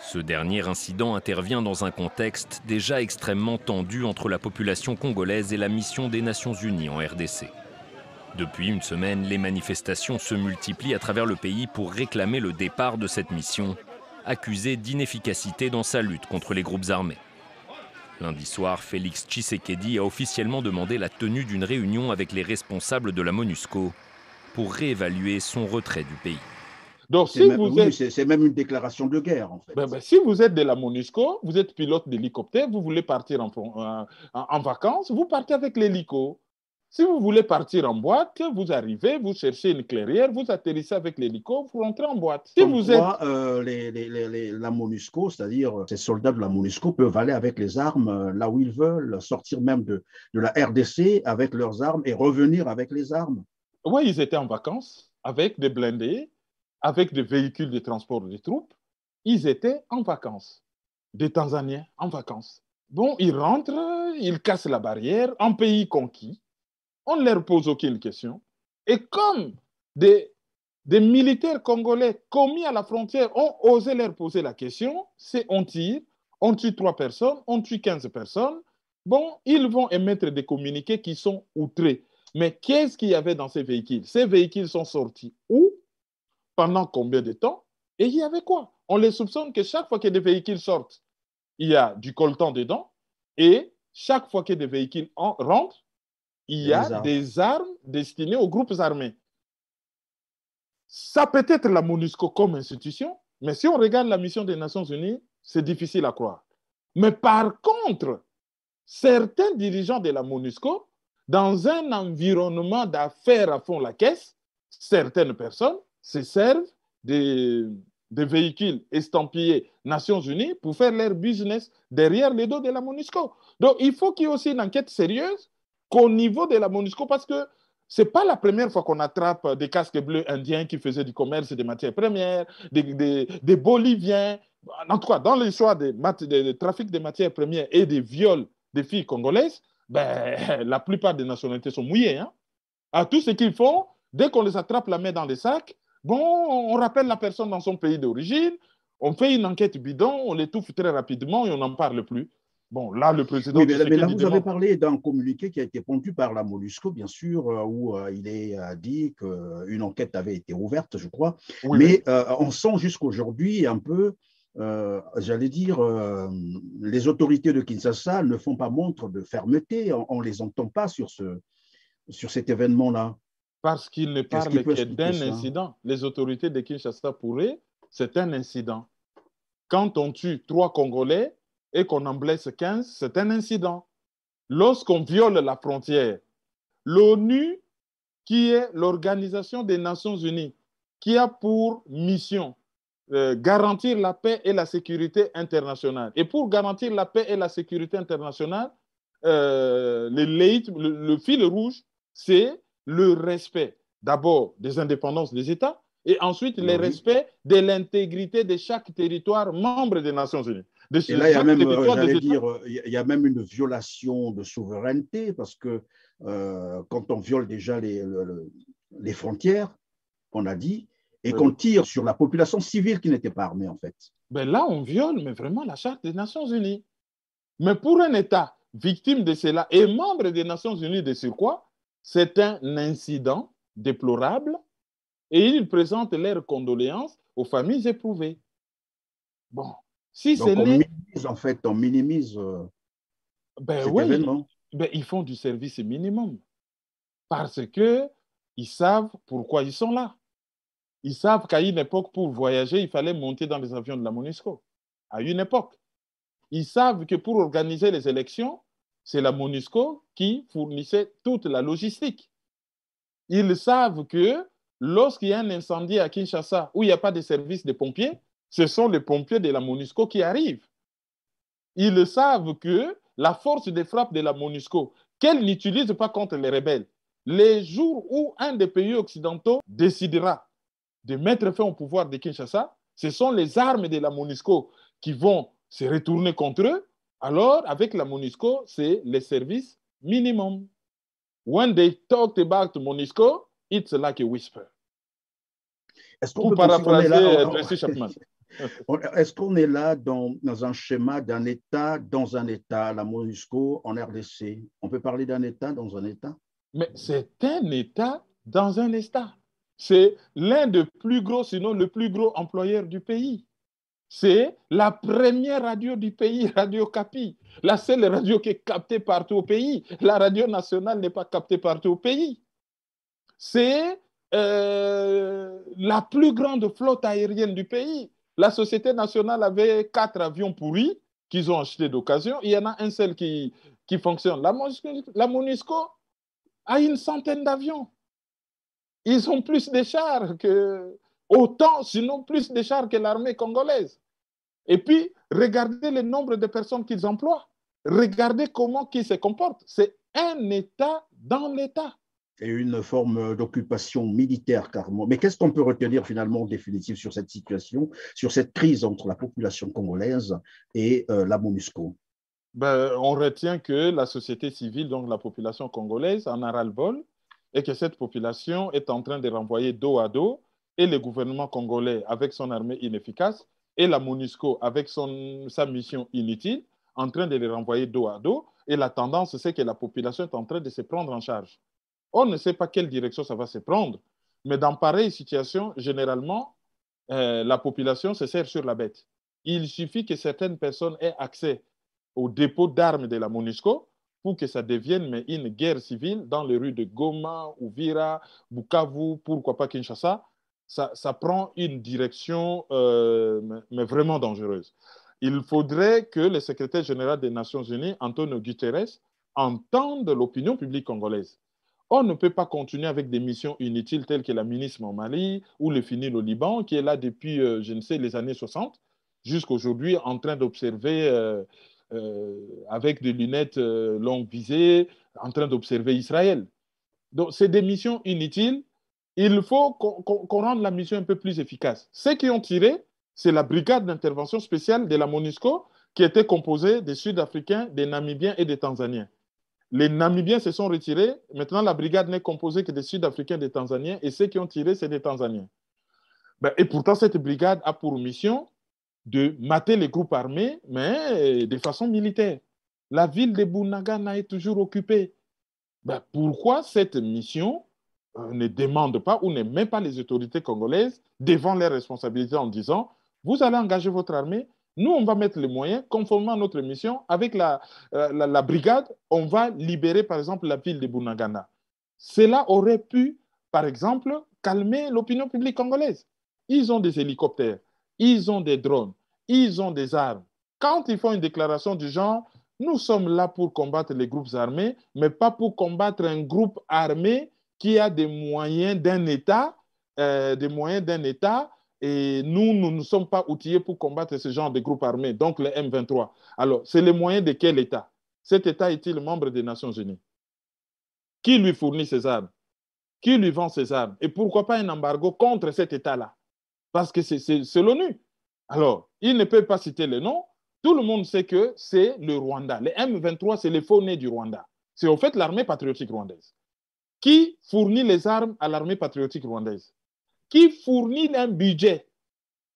Ce dernier incident intervient dans un contexte déjà extrêmement tendu entre la population congolaise et la mission des Nations Unies en RDC. Depuis une semaine, les manifestations se multiplient à travers le pays pour réclamer le départ de cette mission, accusée d'inefficacité dans sa lutte contre les groupes armés. Lundi soir, Félix Tshisekedi a officiellement demandé la tenue d'une réunion avec les responsables de la MONUSCO pour réévaluer son retrait du pays. Donc, c'est même une déclaration de guerre, en fait. Ben, ben, si vous êtes de la MONUSCO, vous êtes pilote d'hélicoptère, vous voulez partir en vacances, vous partez avec l'hélico. Si vous voulez partir en boîte, vous arrivez, vous cherchez une clairière, vous atterrissez avec l'hélico, vous rentrez en boîte. Si vous êtes... Euh, la MONUSCO, c'est-à-dire euh, ces soldats de la MONUSCO peuvent aller avec les armes euh, là où ils veulent, sortir même de, de la RDC avec leurs armes et revenir avec les armes. Oui, ils étaient en vacances avec des blindés, avec des véhicules de transport des troupes. Ils étaient en vacances, des Tanzaniens en vacances. Bon, ils rentrent, ils cassent la barrière un pays conquis on ne leur pose aucune question. Et comme des, militaires congolais commis à la frontière ont osé leur poser la question, c'est on tire, on tue trois personnes, on tue 15 personnes. Bon, ils vont émettre des communiqués qui sont outrés. Mais qu'est-ce qu'il y avait dans ces véhicules Ces véhicules sont sortis où Pendant combien de temps Et il y avait quoi On les soupçonne que chaque fois que des véhicules sortent, il y a du coltan dedans. Et chaque fois que des véhicules rentrent, il y a des armes destinées aux groupes armés. Ça peut être la MONUSCO comme institution, mais si on regarde la mission des Nations Unies, c'est difficile à croire. Mais par contre, certains dirigeants de la MONUSCO, dans un environnement d'affaires à fond la caisse, certaines personnes se servent des, des véhicules estampillés Nations Unies pour faire leur business derrière les dos de la MONUSCO. Donc, il faut qu'il y ait aussi une enquête sérieuse qu'au niveau de la MONUSCO, parce que n'est pas la première fois qu'on attrape des casques bleus indiens qui faisaient du commerce des matières premières, des, Boliviens. En tout cas, dans l'histoire des, des, des matières premières et des viols des filles congolaises, ben, la plupart des nationalités sont mouillées. Hein. À tout ce qu'ils font, dès qu'on les attrape la main dans les sacs, bon, on rappelle la personne dans son pays d'origine, on fait une enquête bidon, on l'étouffe très rapidement et on n'en parle plus. Bon, là, le président. mais, là, vous avez parlé d'un communiqué qui a été pondu par la MOLUSCO, bien sûr, euh, où euh, il est euh, dit qu'une enquête avait été ouverte, je crois. mais on sent jusqu'aujourd'hui un peu, j'allais dire, les autorités de Kinshasa ne font pas montre de fermeté. On ne les entend pas sur, ce, sur cet événement-là. Parce qu'ils ne parlent que d'un incident. Les autorités de Kinshasa pourraient, c'est un incident. Quand on tue trois Congolais, et qu'on en blesse 15, c'est un incident. Lorsqu'on viole la frontière, l'ONU, qui est l'Organisation des Nations Unies, qui a pour mission euh, garantir la paix et la sécurité internationale. Et pour garantir la paix et la sécurité internationale, euh, le, fil rouge, c'est le respect d'abord des indépendances des États et ensuite le respect de l'intégrité de chaque territoire membre des Nations Unies et là, il y a même, euh, il y a même une violation de souveraineté parce que euh, quand on viole déjà les, les frontières, qu'on a dit, et qu'on tire sur la population civile qui n'était pas armée en fait. Ben là, on viole mais vraiment la Charte des Nations Unies. Mais pour un État victime de cela et membre des Nations Unies de quoi, c'est un incident déplorable et il présente leurs condoléances aux familles éprouvées. Bon, si c'est on les... minimise, en fait, on minimise euh, ben, oui, Ben, ils font du service minimum parce que ils savent pourquoi ils sont là. Ils savent qu'à une époque, pour voyager, il fallait monter dans les avions de la MONUSCO. À une époque. Ils savent que pour organiser les élections, c'est la MONUSCO qui fournissait toute la logistique. Ils savent que lorsqu'il y a un incendie à Kinshasa où il n'y a pas de service de pompiers, ce sont les pompiers de la MONUSCO qui arrivent. Ils savent que la force de frappe de la MONUSCO, qu'elle n'utilise pas contre les rebelles, les jours où un des pays occidentaux décidera de mettre fin au pouvoir de Kinshasa, ce sont les armes de la MONUSCO qui vont se retourner contre eux. Alors, avec la MONUSCO, c'est les services minimum. When they talk about MONUSCO, it's like a whisper. est paraphraser Tracy Chapman Est-ce qu'on est là dans, un schéma d'un État dans un État, la MONUSCO en RDC On peut parler d'un État dans un État Mais c'est un État dans un État. C'est l'un des plus gros, sinon le plus gros employeur du pays. C'est la première radio du pays, Radio Capi. La seule radio qui est captée partout au pays. La radio nationale n'est pas captée partout au pays. C'est euh, la plus grande flotte aérienne du pays. La Société nationale avait quatre avions pourris qu'ils ont achetés d'occasion. Il y en a un seul qui, qui fonctionne. La, la MONUSCO a une centaine d'avions. Ils ont plus de chars que. Autant, sinon plus de chars que l'armée congolaise. Et puis, regardez le nombre de personnes qu'ils emploient. Regardez comment ils se comportent. C'est un État dans l'État et une forme d'occupation militaire carrément. Mais qu'est-ce qu'on peut retenir finalement en définitive sur cette situation, sur cette crise entre la population congolaise et euh, la MONUSCO ben, On retient que la société civile, donc la population congolaise, en a ras-le-bol et que cette population est en train de renvoyer dos à dos et le gouvernement congolais avec son armée inefficace et la MONUSCO avec son, sa mission inutile en train de les renvoyer dos à dos. Et la tendance, c'est que la population est en train de se prendre en charge on ne sait pas quelle direction ça va se prendre. Mais dans pareille situation, généralement, euh, la population se sert sur la bête. Il suffit que certaines personnes aient accès au dépôt d'armes de la MONUSCO pour que ça devienne une guerre civile dans les rues de Goma, Ouvira, Bukavu, pourquoi pas Kinshasa. Ça, prend une direction euh, mais vraiment dangereuse. Il faudrait que le secrétaire général des Nations Unies, Antonio Guterres, entende l'opinion publique congolaise. On ne peut pas continuer avec des missions inutiles telles que la ministre en Mali ou le FINIL au Liban, qui est là depuis, euh, je ne sais, les années 60, jusqu'aujourd'hui en train d'observer euh, euh, avec des lunettes longues visées, en train d'observer Israël. Donc, c'est des missions inutiles. Il faut qu'on rende la mission un peu plus efficace. Ceux qui ont tiré, c'est la brigade d'intervention spéciale de la MONUSCO qui était composée des Sud-Africains, des Namibiens et des Tanzaniens. Les Namibiens se sont retirés. Maintenant, la brigade n'est composée que des Sud-Africains, des Tanzaniens, et ceux qui ont tiré, c'est des Tanzaniens. Ben, et pourtant, cette brigade a pour mission de mater les groupes armés, mais de façon militaire. La ville de Bunagana est toujours occupée. Ben, pourquoi cette mission euh, ne demande pas ou ne met pas les autorités congolaises devant leurs responsabilités en disant, vous allez engager votre armée, nous, on va mettre les moyens, conformément à notre mission, avec euh, la, brigade, on va libérer, par exemple, la ville de Bunagana. Cela aurait pu, par exemple, calmer l'opinion publique congolaise. Ils ont des hélicoptères, ils ont des drones, ils ont des armes. Quand ils font une déclaration du genre, nous sommes là pour combattre les groupes armés, mais pas pour combattre un groupe armé qui a des moyens d'un État, euh, des moyens d'un État et nous, nous ne sommes pas outillés pour combattre ce genre de groupes armés, donc le M23. Alors, c'est les moyens de quel État Cet État est-il membre des Nations Unies Qui lui fournit ses armes Qui lui vend ses armes Et pourquoi pas un embargo contre cet État-là Parce que c'est l'ONU. Alors, il ne peut pas citer le nom. Tout le monde sait que c'est le Rwanda. Le M23, c'est les faux du Rwanda. C'est en fait l'armée patriotique rwandaise. Qui fournit les armes à l'armée patriotique rwandaise qui fournit un budget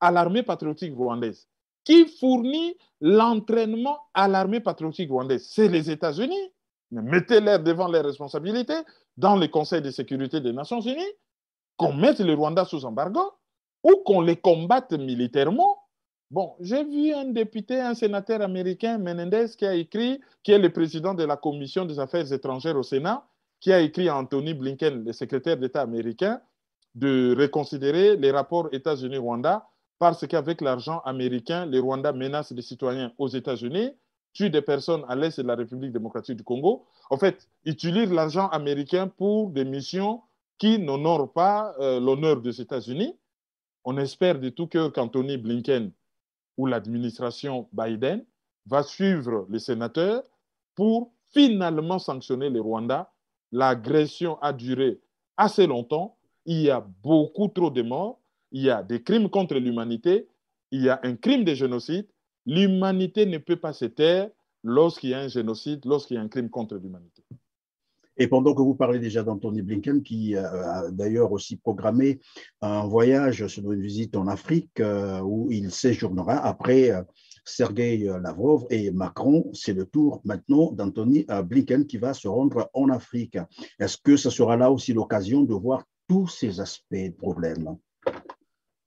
à l'armée patriotique rwandaise, qui fournit l'entraînement à l'armée patriotique rwandaise. C'est les États-Unis. Mais mettez-les devant les responsabilités dans le Conseil de sécurité des Nations Unies, qu'on mette le Rwanda sous embargo ou qu'on les combatte militairement. Bon, j'ai vu un député, un sénateur américain, Menendez, qui a écrit, qui est le président de la Commission des affaires étrangères au Sénat, qui a écrit à Anthony Blinken, le secrétaire d'État américain, de reconsidérer les rapports États-Unis-Rwanda parce qu'avec l'argent américain, les Rwandais menacent les citoyens aux États-Unis, tuent des personnes à l'est de la République démocratique du Congo. En fait, utilisent l'argent américain pour des missions qui n'honorent pas euh, l'honneur des États-Unis. On espère de tout cœur qu'Anthony Blinken ou l'administration Biden va suivre les sénateurs pour finalement sanctionner les Rwandais. L'agression a duré assez longtemps il y a beaucoup trop de morts, il y a des crimes contre l'humanité, il y a un crime de génocide. L'humanité ne peut pas se taire lorsqu'il y a un génocide, lorsqu'il y a un crime contre l'humanité. Et pendant que vous parlez déjà d'Anthony Blinken, qui euh, a d'ailleurs aussi programmé un voyage sur une visite en Afrique euh, où il séjournera après euh, Sergei Lavrov et Macron, c'est le tour maintenant d'Anthony Blinken qui va se rendre en Afrique. Est-ce que ce sera là aussi l'occasion de voir tous ces aspects problèmes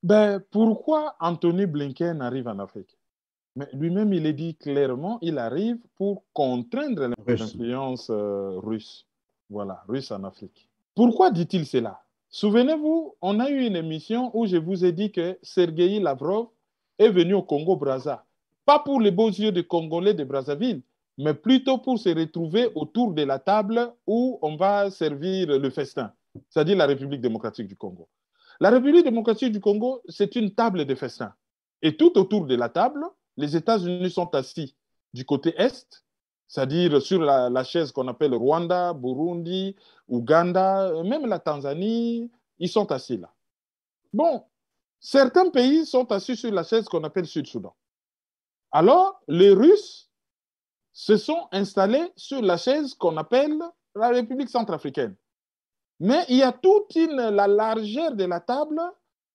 ben, Pourquoi Anthony Blinken arrive en Afrique Lui-même, il est dit clairement, il arrive pour contraindre l'influence russe. Euh, voilà, russe en Afrique. Pourquoi dit-il cela Souvenez-vous, on a eu une émission où je vous ai dit que Sergei Lavrov est venu au Congo-Brazza. Pas pour les beaux yeux des Congolais de Brazzaville, mais plutôt pour se retrouver autour de la table où on va servir le festin c'est-à-dire la République démocratique du Congo. La République démocratique du Congo, c'est une table de festin. Et tout autour de la table, les États-Unis sont assis du côté est, c'est-à-dire sur la, chaise qu'on appelle Rwanda, Burundi, Ouganda, même la Tanzanie, ils sont assis là. Bon, certains pays sont assis sur la chaise qu'on appelle Sud-Soudan. Alors, les Russes se sont installés sur la chaise qu'on appelle la République centrafricaine. Mais il y a toute la largeur de la table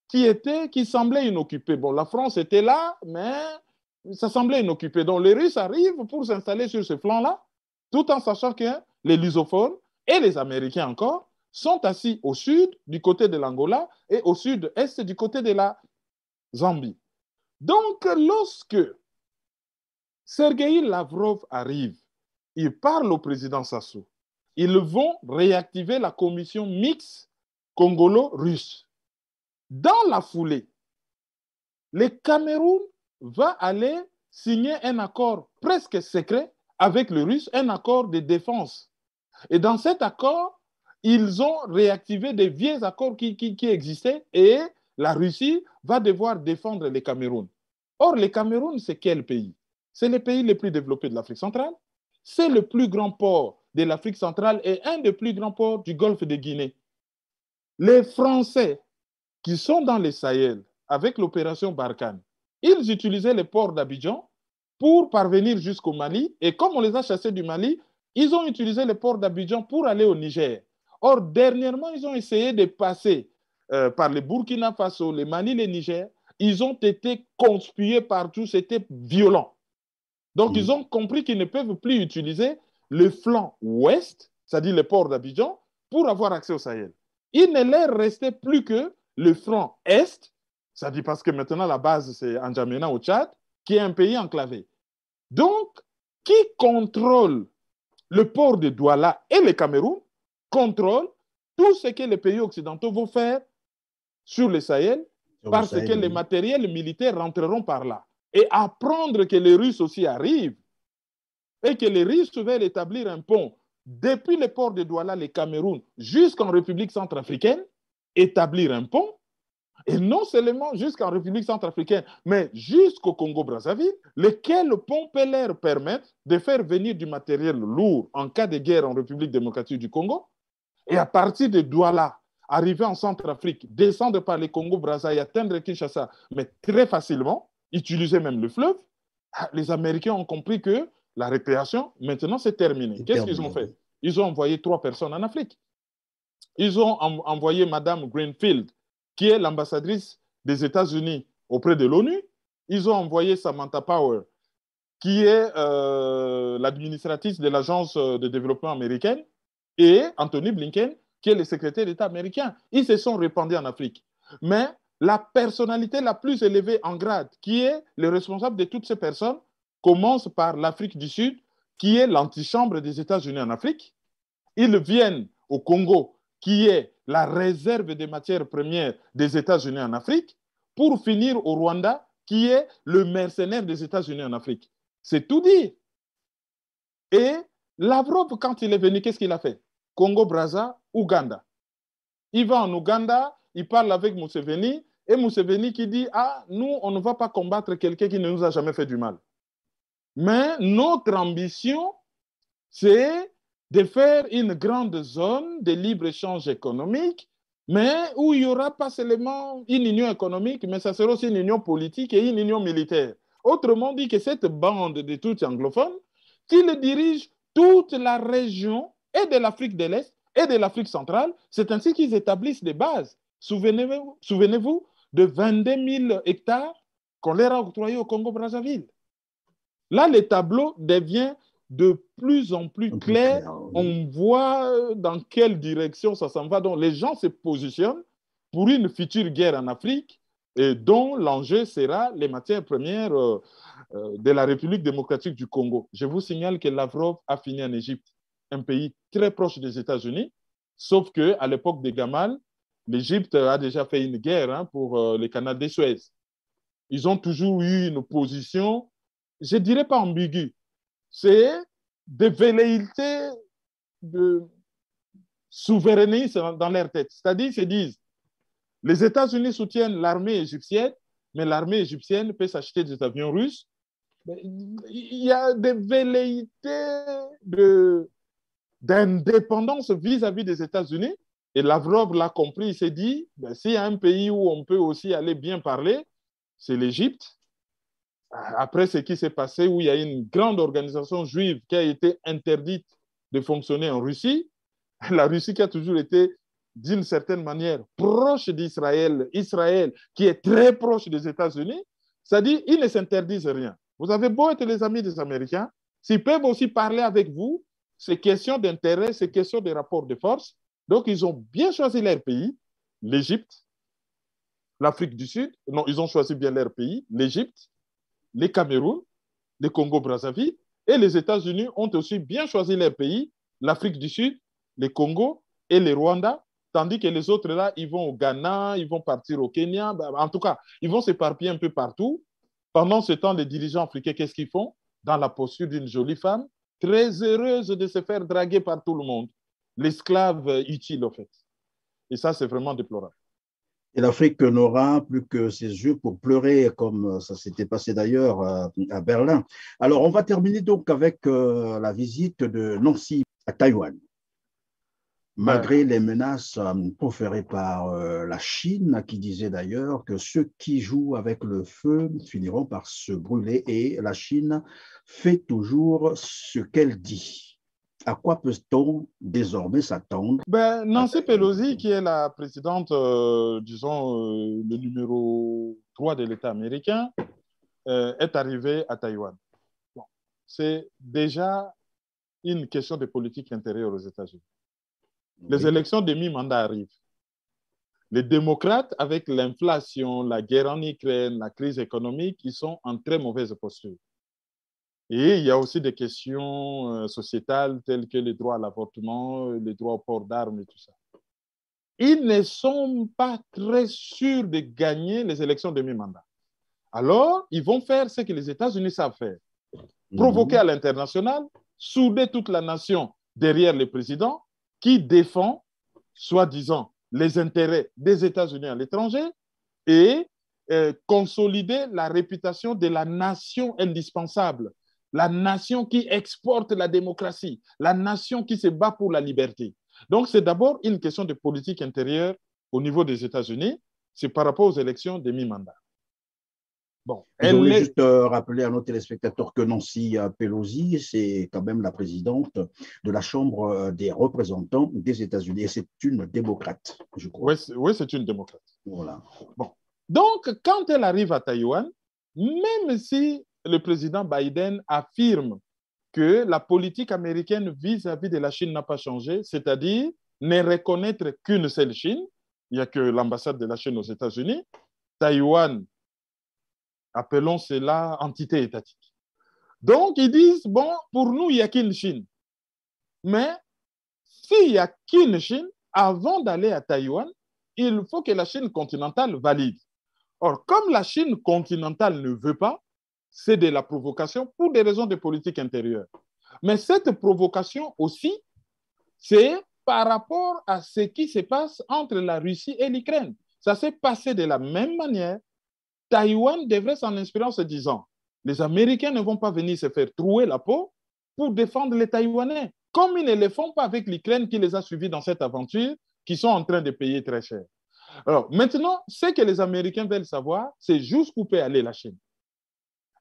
qui, était, qui semblait inoccupée. Bon, la France était là, mais ça semblait inoccupé. Donc les Russes arrivent pour s'installer sur ce flanc-là, tout en sachant que les lusophones et les Américains encore sont assis au sud du côté de l'Angola et au sud-est du côté de la Zambie. Donc lorsque Sergei Lavrov arrive, il parle au président Sassou ils vont réactiver la commission mixte congolo-russe. Dans la foulée, le Cameroun va aller signer un accord presque secret avec le Russe, un accord de défense. Et dans cet accord, ils ont réactivé des vieux accords qui, qui, qui existaient et la Russie va devoir défendre le Cameroun. Or, le Cameroun, c'est quel pays C'est le pays le plus développé de l'Afrique centrale. C'est le plus grand port de l'Afrique centrale et un des plus grands ports du golfe de Guinée. Les Français qui sont dans les Sahel avec l'opération Barkhane, ils utilisaient les ports d'Abidjan pour parvenir jusqu'au Mali et comme on les a chassés du Mali, ils ont utilisé les ports d'Abidjan pour aller au Niger. Or, dernièrement, ils ont essayé de passer euh, par le Burkina Faso, le Mali, le Niger. Ils ont été conspués partout, c'était violent. Donc, hmm. ils ont compris qu'ils ne peuvent plus utiliser le flanc ouest, c'est-à-dire le port d'Abidjan, pour avoir accès au Sahel. Il ne leur restait plus que le flanc est, c'est-à-dire parce que maintenant la base c'est N'Djamena au Tchad, qui est un pays enclavé. Donc, qui contrôle le port de Douala et le Cameroun contrôle tout ce que les pays occidentaux vont faire sur le Sahel parce que les matériels militaires rentreront par là. Et apprendre que les Russes aussi arrivent et que les riches veulent établir un pont depuis le port de Douala, le Cameroun, jusqu'en République centrafricaine, établir un pont, et non seulement jusqu'en République centrafricaine, mais jusqu'au Congo-Brazzaville, lequel pont peut permet de faire venir du matériel lourd en cas de guerre en République démocratique du Congo, et à partir de Douala, arriver en Centrafrique, descendre par le congo brazzaville atteindre Kinshasa, mais très facilement, utiliser même le fleuve, ah, les Américains ont compris que la récréation, maintenant, c'est terminé. Qu'est-ce qu'ils ont fait Ils ont envoyé trois personnes en Afrique. Ils ont envoyé Madame Greenfield, qui est l'ambassadrice des États-Unis auprès de l'ONU. Ils ont envoyé Samantha Power, qui est euh, l'administratrice de l'Agence de développement américaine, et Anthony Blinken, qui est le secrétaire d'État américain. Ils se sont répandus en Afrique. Mais la personnalité la plus élevée en grade, qui est le responsable de toutes ces personnes, commence par l'Afrique du Sud, qui est l'antichambre des États-Unis en Afrique. Ils viennent au Congo, qui est la réserve des matières premières des États-Unis en Afrique, pour finir au Rwanda, qui est le mercenaire des États-Unis en Afrique. C'est tout dit. Et l'Europe, quand il est venu, qu'est-ce qu'il a fait Congo-Braza, Ouganda. Il va en Ouganda, il parle avec Museveni, et Museveni qui dit, ah, nous, on ne va pas combattre quelqu'un qui ne nous a jamais fait du mal. Mais notre ambition, c'est de faire une grande zone de libre-échange économique, mais où il n'y aura pas seulement une union économique, mais ça sera aussi une union politique et une union militaire. Autrement dit, que cette bande de tout anglophones qui dirigent dirige toute la région et de l'Afrique de l'Est et de l'Afrique centrale, c'est ainsi qu'ils établissent des bases. Souvenez-vous souvenez de 22 000 hectares qu'on leur a octroyés au Congo-Brazzaville. Là, le tableau devient de plus en plus clair. On voit euh, dans quelle direction ça s'en va. Donc, les gens se positionnent pour une future guerre en Afrique et dont l'enjeu sera les matières premières euh, euh, de la République démocratique du Congo. Je vous signale que Lavrov a fini en Égypte, un pays très proche des États-Unis, sauf que à l'époque de Gamal, l'Égypte a déjà fait une guerre hein, pour les Canadiens. des Suez. Ils ont toujours eu une position je dirais pas ambigu, c'est des velléités de souverainisme dans leur tête. C'est-à-dire, ils se disent, les États-Unis soutiennent l'armée égyptienne, mais l'armée égyptienne peut s'acheter des avions russes. Il y a des velléités d'indépendance vis-à-vis des États-Unis. Et Lavrov l'a compris, il s'est dit, ben, s'il y a un pays où on peut aussi aller bien parler, c'est l'Égypte après ce qui s'est passé, où il y a une grande organisation juive qui a été interdite de fonctionner en Russie, la Russie qui a toujours été d'une certaine manière proche d'Israël, Israël qui est très proche des états unis ça dit, ils ne s'interdisent rien. Vous avez beau être les amis des Américains, s'ils peuvent aussi parler avec vous, ces questions d'intérêt, ces questions de rapports de force. Donc ils ont bien choisi leur pays, l'Égypte, l'Afrique du Sud, non, ils ont choisi bien leur pays, l'Égypte, les Cameroun, le Congo-Brazzaville et les États-Unis ont aussi bien choisi leurs pays, l'Afrique du Sud, le Congo et le Rwanda, tandis que les autres là, ils vont au Ghana, ils vont partir au Kenya, bah, bah, en tout cas, ils vont s'éparpiller un peu partout. Pendant ce temps, les dirigeants africains, qu'est-ce qu'ils font Dans la posture d'une jolie femme, très heureuse de se faire draguer par tout le monde. L'esclave utile, en fait. Et ça, c'est vraiment déplorable. Et l'Afrique n'aura plus que ses yeux pour pleurer, comme euh, ça s'était passé d'ailleurs euh, à Berlin. Alors, on va terminer donc avec euh, la visite de Nancy à Taïwan. Malgré les menaces proférées par la Chine, qui disait d'ailleurs que ceux qui jouent avec le feu finiront par se brûler, et la Chine fait toujours ce qu'elle dit. À quoi peut-on désormais s'attendre ben, Nancy Pelosi, qui est la présidente, euh, disons, euh, le numéro 3 de l'État américain, euh, est arrivée à Taïwan. C'est déjà une question de politique intérieure aux États-Unis. Les élections de mi-mandat arrivent. Les démocrates, avec l'inflation, la guerre en Ukraine, la crise économique, ils sont en très mauvaise posture. Et il y a aussi des questions euh, sociétales telles que les droits à l'avortement, les droits au port d'armes et tout ça. Ils ne sont pas très sûrs de gagner les élections de mi-mandat. Alors, ils vont faire ce que les États-Unis savent faire. Mhm. Provoquer à l'international, souder toute la nation derrière le président qui défend, soi-disant, les intérêts des États-Unis à l'étranger et euh, consolider la réputation de la nation indispensable la nation qui exporte la démocratie, la nation qui se bat pour la liberté. Donc, c'est d'abord une question de politique intérieure au niveau des États-Unis, c'est par rapport aux élections de mi-mandat. Bon, Je voulais juste euh, rappeler à nos téléspectateurs que Nancy euh, Pelosi, c'est quand même la présidente de la Chambre euh, des représentants des États-Unis. c'est une démocrate, je crois. Oui, c'est une démocrate. Voilà. Bon. Donc, quand elle arrive à Taïwan, même si le président Biden affirme que la politique américaine vis-à-vis de la Chine n'a pas changé, c'est-à-dire ne reconnaître qu'une seule Chine. Il n'y a que l'ambassade de la Chine aux États-Unis. Taïwan, appelons cela entité étatique. Donc, ils disent, bon, pour nous, il n'y a qu'une Chine. Mais s'il n'y a qu'une Chine, avant d'aller à Taïwan, il faut que la Chine continentale valide. Or, comme la Chine continentale ne veut pas, c'est de la provocation pour des raisons de politique intérieure. Mais cette provocation aussi, c'est par rapport à ce qui se passe entre la Russie et l'Ukraine. Ça s'est passé de la même manière. Taïwan devrait s'en inspirer en se disant, les Américains ne vont pas venir se faire trouer la peau pour défendre les Taïwanais, comme ils ne le font pas avec l'Ukraine qui les a suivis dans cette aventure, qui sont en train de payer très cher. Alors maintenant, ce que les Américains veulent savoir, c'est jusqu'où peut aller la Chine.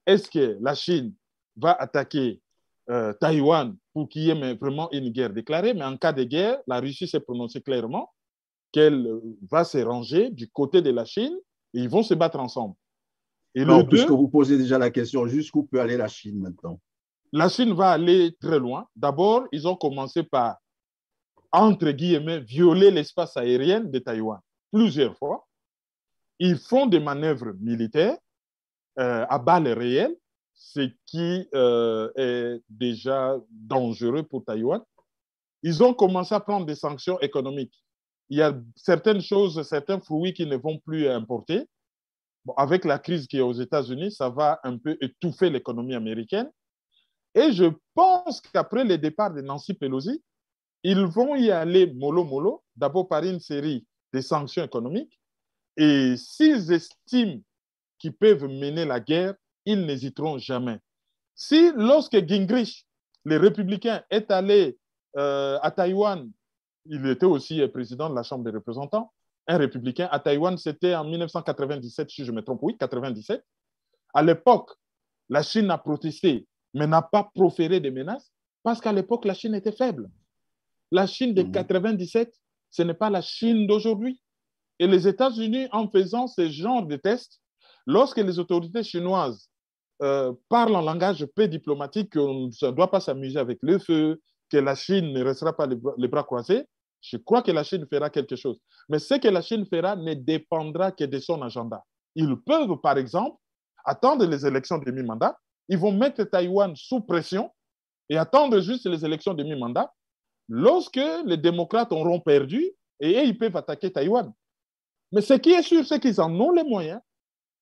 Est-ce que la Chine va attaquer euh, Taïwan pour qu'il y ait vraiment une guerre déclarée Mais en cas de guerre, la Russie s'est prononcée clairement qu'elle euh, va se ranger du côté de la Chine et ils vont se battre ensemble. Et non, puisque vous posez déjà la question, jusqu'où peut aller la Chine maintenant La Chine va aller très loin. D'abord, ils ont commencé par, entre guillemets, violer l'espace aérien de Taïwan plusieurs fois. Ils font des manœuvres militaires euh, à balles réelles, ce qui euh, est déjà dangereux pour Taïwan, ils ont commencé à prendre des sanctions économiques. Il y a certaines choses, certains fruits qui ne vont plus importer. avec la crise qui est aux États-Unis, ça va un peu étouffer l'économie américaine. Et je pense qu'après le départ de Nancy Pelosi, ils vont y aller mollo-mollo, d'abord par une série de sanctions économiques. Et s'ils estiment qui peuvent mener la guerre, ils n'hésiteront jamais. Si lorsque Gingrich, les républicains, est allé euh, à Taïwan, il était aussi euh, président de la Chambre des représentants, un républicain à Taïwan, c'était en 1997, si je me trompe, oui, 97. À l'époque, la Chine a protesté, mais n'a pas proféré de menaces, parce qu'à l'époque, la Chine était faible. La Chine de 97, mhm. ce n'est pas la Chine d'aujourd'hui. Et les États-Unis, en faisant ce genre de tests, Lorsque les autorités chinoises euh, parlent en langage peu diplomatique, qu'on ne doit pas s'amuser avec le feu, que la Chine ne restera pas les bras, les bras croisés, je crois que la Chine fera quelque chose. Mais ce que la Chine fera ne dépendra que de son agenda. Ils peuvent, par exemple, attendre les élections de mi-mandat. Ils vont mettre Taïwan sous pression et attendre juste les élections de mi-mandat. Lorsque les démocrates auront perdu, et ils peuvent attaquer Taïwan. Mais ce qui est sûr, c'est qu'ils en ont les moyens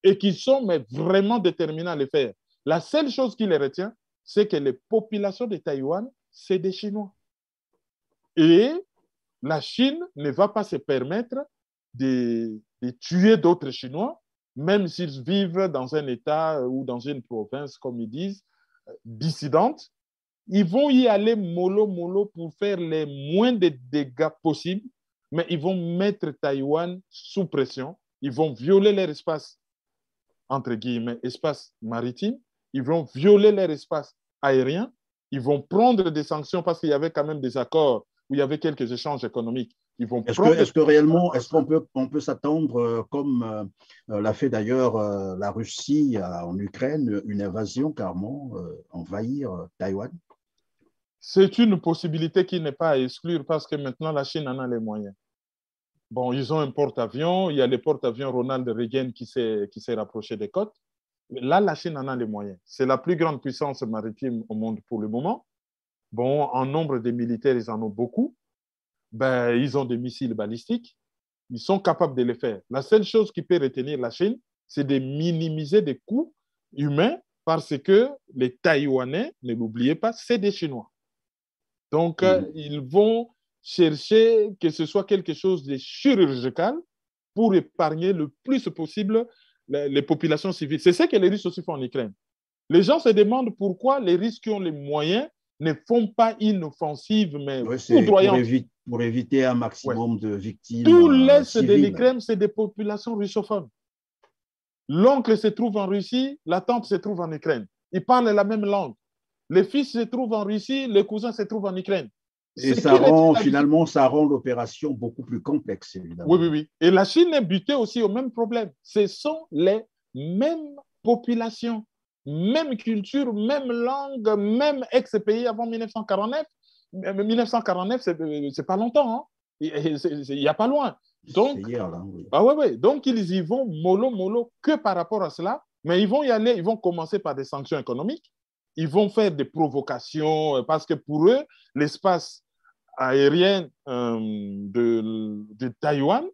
et qui sont mais vraiment déterminés à le faire. La seule chose qui les retient, c'est que les populations de Taïwan, c'est des Chinois. Et la Chine ne va pas se permettre de, de tuer d'autres Chinois, même s'ils vivent dans un État ou dans une province, comme ils disent, dissidente. Ils vont y aller mollo mollo pour faire les moins de dégâts possibles, mais ils vont mettre Taïwan sous pression. Ils vont violer leur espace entre guillemets, espace maritime, ils vont violer leur espace aérien, ils vont prendre des sanctions parce qu'il y avait quand même des accords où il y avait quelques échanges économiques. Ils vont est-ce, que, réellement, est-ce qu'on peut, on peut s'attendre, euh, comme euh, l'a fait d'ailleurs euh, la Russie en Ukraine, une invasion carrément, envahir Taïwan C'est une possibilité qui n'est pas à exclure parce que maintenant la Chine en a les moyens. Bon, ils ont un porte-avions. Il y a le porte-avions Ronald Reagan qui s'est, qui s'est rapproché des côtes. Là, la Chine en a les moyens. C'est la plus grande puissance maritime au monde pour le moment. Bon, en nombre de militaires, ils en ont beaucoup. Ben, ils ont des missiles balistiques. Ils sont capables de les faire. La seule chose qui peut retenir la Chine, c'est de minimiser des coûts humains parce que les Taïwanais, ne l'oubliez pas, c'est des Chinois. Donc, mm. euh, ils vont chercher que ce soit quelque chose de chirurgical pour épargner le plus possible les, populations civiles. C'est ce que les Russes aussi font en Ukraine. Les gens se demandent pourquoi les Russes qui ont les moyens ne font pas une offensive, mais Pour, éviter, un maximum de victimes. Tout euh, l'Est de l'Ukraine, c'est des populations russophones. L'oncle se trouve en Russie, la tante se trouve en Ukraine. Ils parlent la même langue. Les fils se trouvent en Russie, les cousins se trouvent en Ukraine. Et ça rend, finalement, ça rend l'opération beaucoup plus complexe, évidemment. Oui, oui, oui. Et la Chine est butée aussi au même problème. Ce sont les mêmes populations, même culture, même langue, même ex-pays avant 1949. 1949, euh, euh, c'est pas longtemps. Hein. Il n'y a pas loin. Donc, hier, là, Ah ouais, ouais. Donc, ils y vont mollo, mollo que par rapport à cela. Mais ils vont y aller, ils vont commencer par des sanctions économiques. Ils vont faire des provocations euh, parce que pour eux, l'espace aérien euh, de, Taïwan,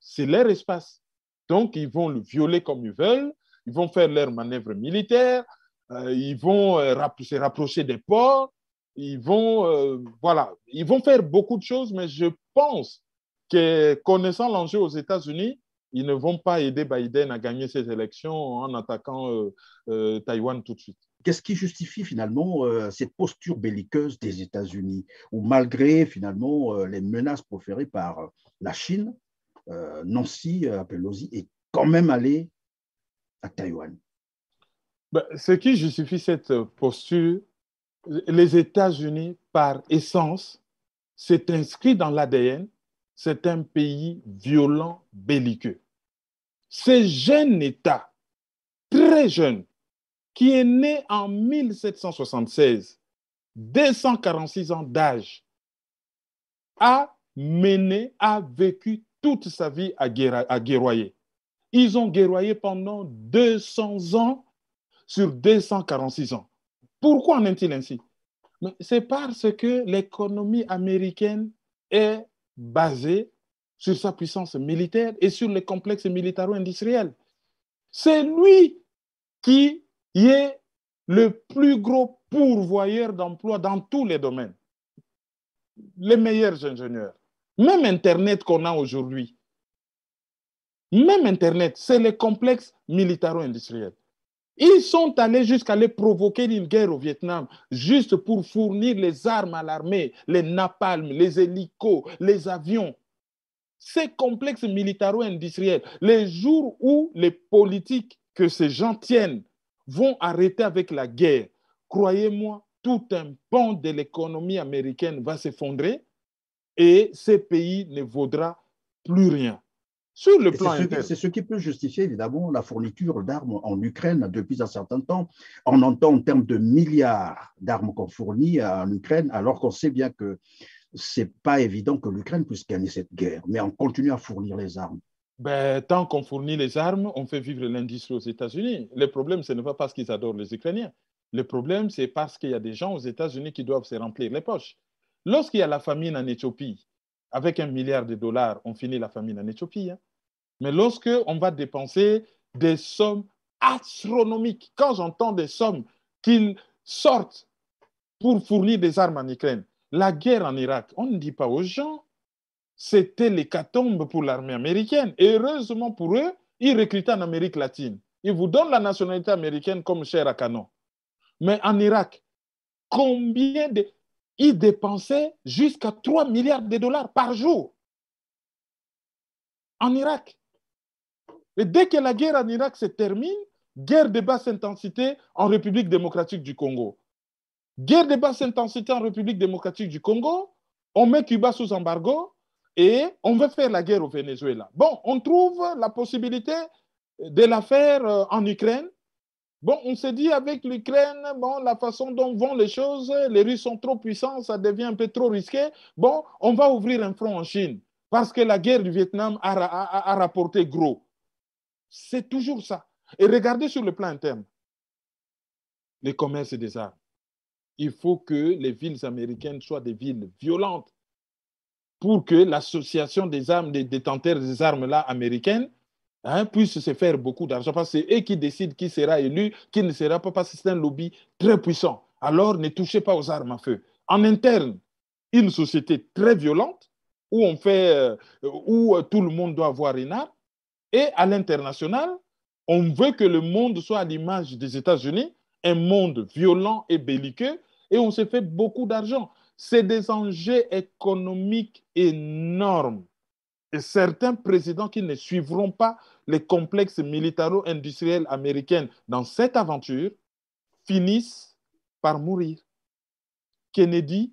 c'est leur espace. Donc, ils vont le violer comme ils veulent, ils vont faire leurs manœuvres militaires, euh, ils vont euh, se rapprocher des ports, ils vont, voilà, ils vont faire beaucoup de choses, mais je pense que connaissant l'enjeu aux États-Unis, ils ne vont pas aider Biden à gagner ses élections en attaquant Taïwan tout de suite. Qu'est-ce qui justifie finalement euh, cette posture belliqueuse des États-Unis, où malgré finalement euh, les menaces proférées par euh, la Chine, Nancy Pelosi est quand même allée à Taïwan ben, Ce qui justifie cette posture, les États-Unis, par essence, s'est inscrit dans l'ADN, c'est un pays violent, belliqueux. Ces jeunes État, très jeune, qui est né en 1776, 246 ans d'âge, a mené, a vécu toute sa vie à, guerroyer. Ils ont guerroyé pendant 200 ans sur 246 ans. Pourquoi en est-il ainsi C'est parce que l'économie américaine est basée sur sa puissance militaire et sur les complexes militaro-industriels. C'est lui qui y est le plus gros pourvoyeur d'emploi dans tous les domaines. Les meilleurs ingénieurs. Même Internet qu'on a aujourd'hui. Même Internet, c'est le complexe militaro-industriel. Ils sont allés jusqu'à les provoquer une guerre au Vietnam juste pour fournir les armes à l'armée, les napalms, les hélicos, les avions. Ces complexes militaro-industriels, les jours où les politiques que ces gens tiennent vont arrêter avec la guerre, croyez-moi, tout un pan de l'économie américaine va s'effondrer et ce pays ne vaudra plus rien. Sur le plan C'est ce, qui peut justifier évidemment la fourniture d'armes en Ukraine depuis un certain temps. On entend en termes de milliards d'armes qu'on fournit en Ukraine, alors qu'on sait bien que c'est pas évident que l'Ukraine puisse gagner cette guerre, mais on continue à fournir les armes. Ben, tant qu'on fournit les armes, on fait vivre l'industrie aux États-Unis. Le problème, ce n'est pas parce qu'ils adorent les Ukrainiens. Le problème, c'est parce qu'il y a des gens aux États-Unis qui doivent se remplir les poches. Lorsqu'il y a la famine en Éthiopie, avec un milliard de dollars, on finit la famine en Éthiopie. Hein. Mais lorsque on va dépenser des sommes astronomiques, quand j'entends des sommes qu'ils sortent pour fournir des armes en Ukraine, la guerre en Irak, on ne dit pas aux gens c'était l'hécatombe pour l'armée américaine. Et heureusement pour eux, ils recrutaient en Amérique latine. Ils vous donnent la nationalité américaine comme Cher à canon. Mais en Irak, combien de... Ils dépensaient jusqu'à 3 milliards de dollars par jour en Irak. Et dès que la guerre en Irak se termine, guerre de basse intensité en République démocratique du Congo. Guerre de basse intensité en République démocratique du Congo, on met Cuba sous embargo, et on veut faire la guerre au Venezuela. Bon, on trouve la possibilité de la faire euh, en Ukraine. Bon, on s'est dit avec l'Ukraine, bon, la façon dont vont les choses, les Russes sont trop puissants, ça devient un peu trop risqué. Bon, on va ouvrir un front en Chine parce que la guerre du Vietnam a, rapporté gros. C'est toujours ça. Et regardez sur le plan interne, les commerces des armes. Il faut que les villes américaines soient des villes violentes pour que l'association des armes, des détenteurs des armes-là américaines, hein, puisse se faire beaucoup d'argent. Parce que c'est eux qui décident qui sera élu, qui ne sera pas, parce que c'est un lobby très puissant. Alors ne touchez pas aux armes à feu. En interne, une société très violente où, on fait, euh, où euh, tout le monde doit avoir une arme. Et à l'international, on veut que le monde soit à l'image des États-Unis, un monde violent et belliqueux, et on se fait beaucoup d'argent. C'est des enjeux économiques énormes. Et certains présidents qui ne suivront pas les complexes militaro-industriels américains dans cette aventure finissent par mourir. Kennedy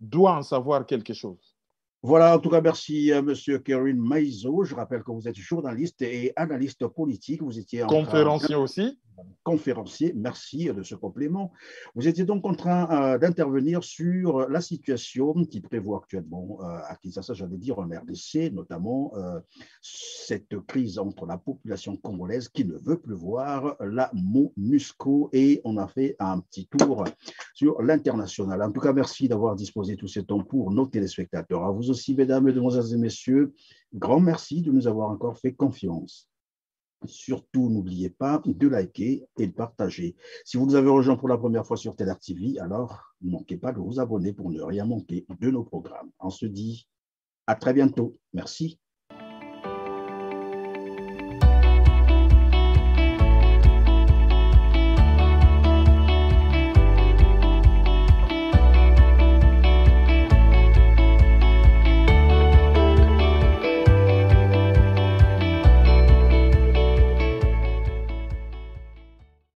doit en savoir quelque chose. Voilà, en tout cas, merci euh, M. Kerwin Maizo. Je rappelle que vous êtes journaliste et analyste politique. Vous étiez en conférencier aussi conférencier, merci de ce complément. Vous étiez donc en train euh, d'intervenir sur euh, la situation qui prévoit actuellement euh, à Kinshasa, j'allais dire en RDC, notamment euh, cette crise entre la population congolaise qui ne veut plus voir la MONUSCO et on a fait un petit tour sur l'international. En tout cas, merci d'avoir disposé tout ce temps pour nos téléspectateurs. À vous aussi, mesdames, mesdemoiselles et messieurs, grand merci de nous avoir encore fait confiance. Surtout, n'oubliez pas de liker et de partager. Si vous nous avez rejoint pour la première fois sur TEDAR TV, alors ne manquez pas de vous abonner pour ne rien manquer de nos programmes. On se dit à très bientôt. Merci.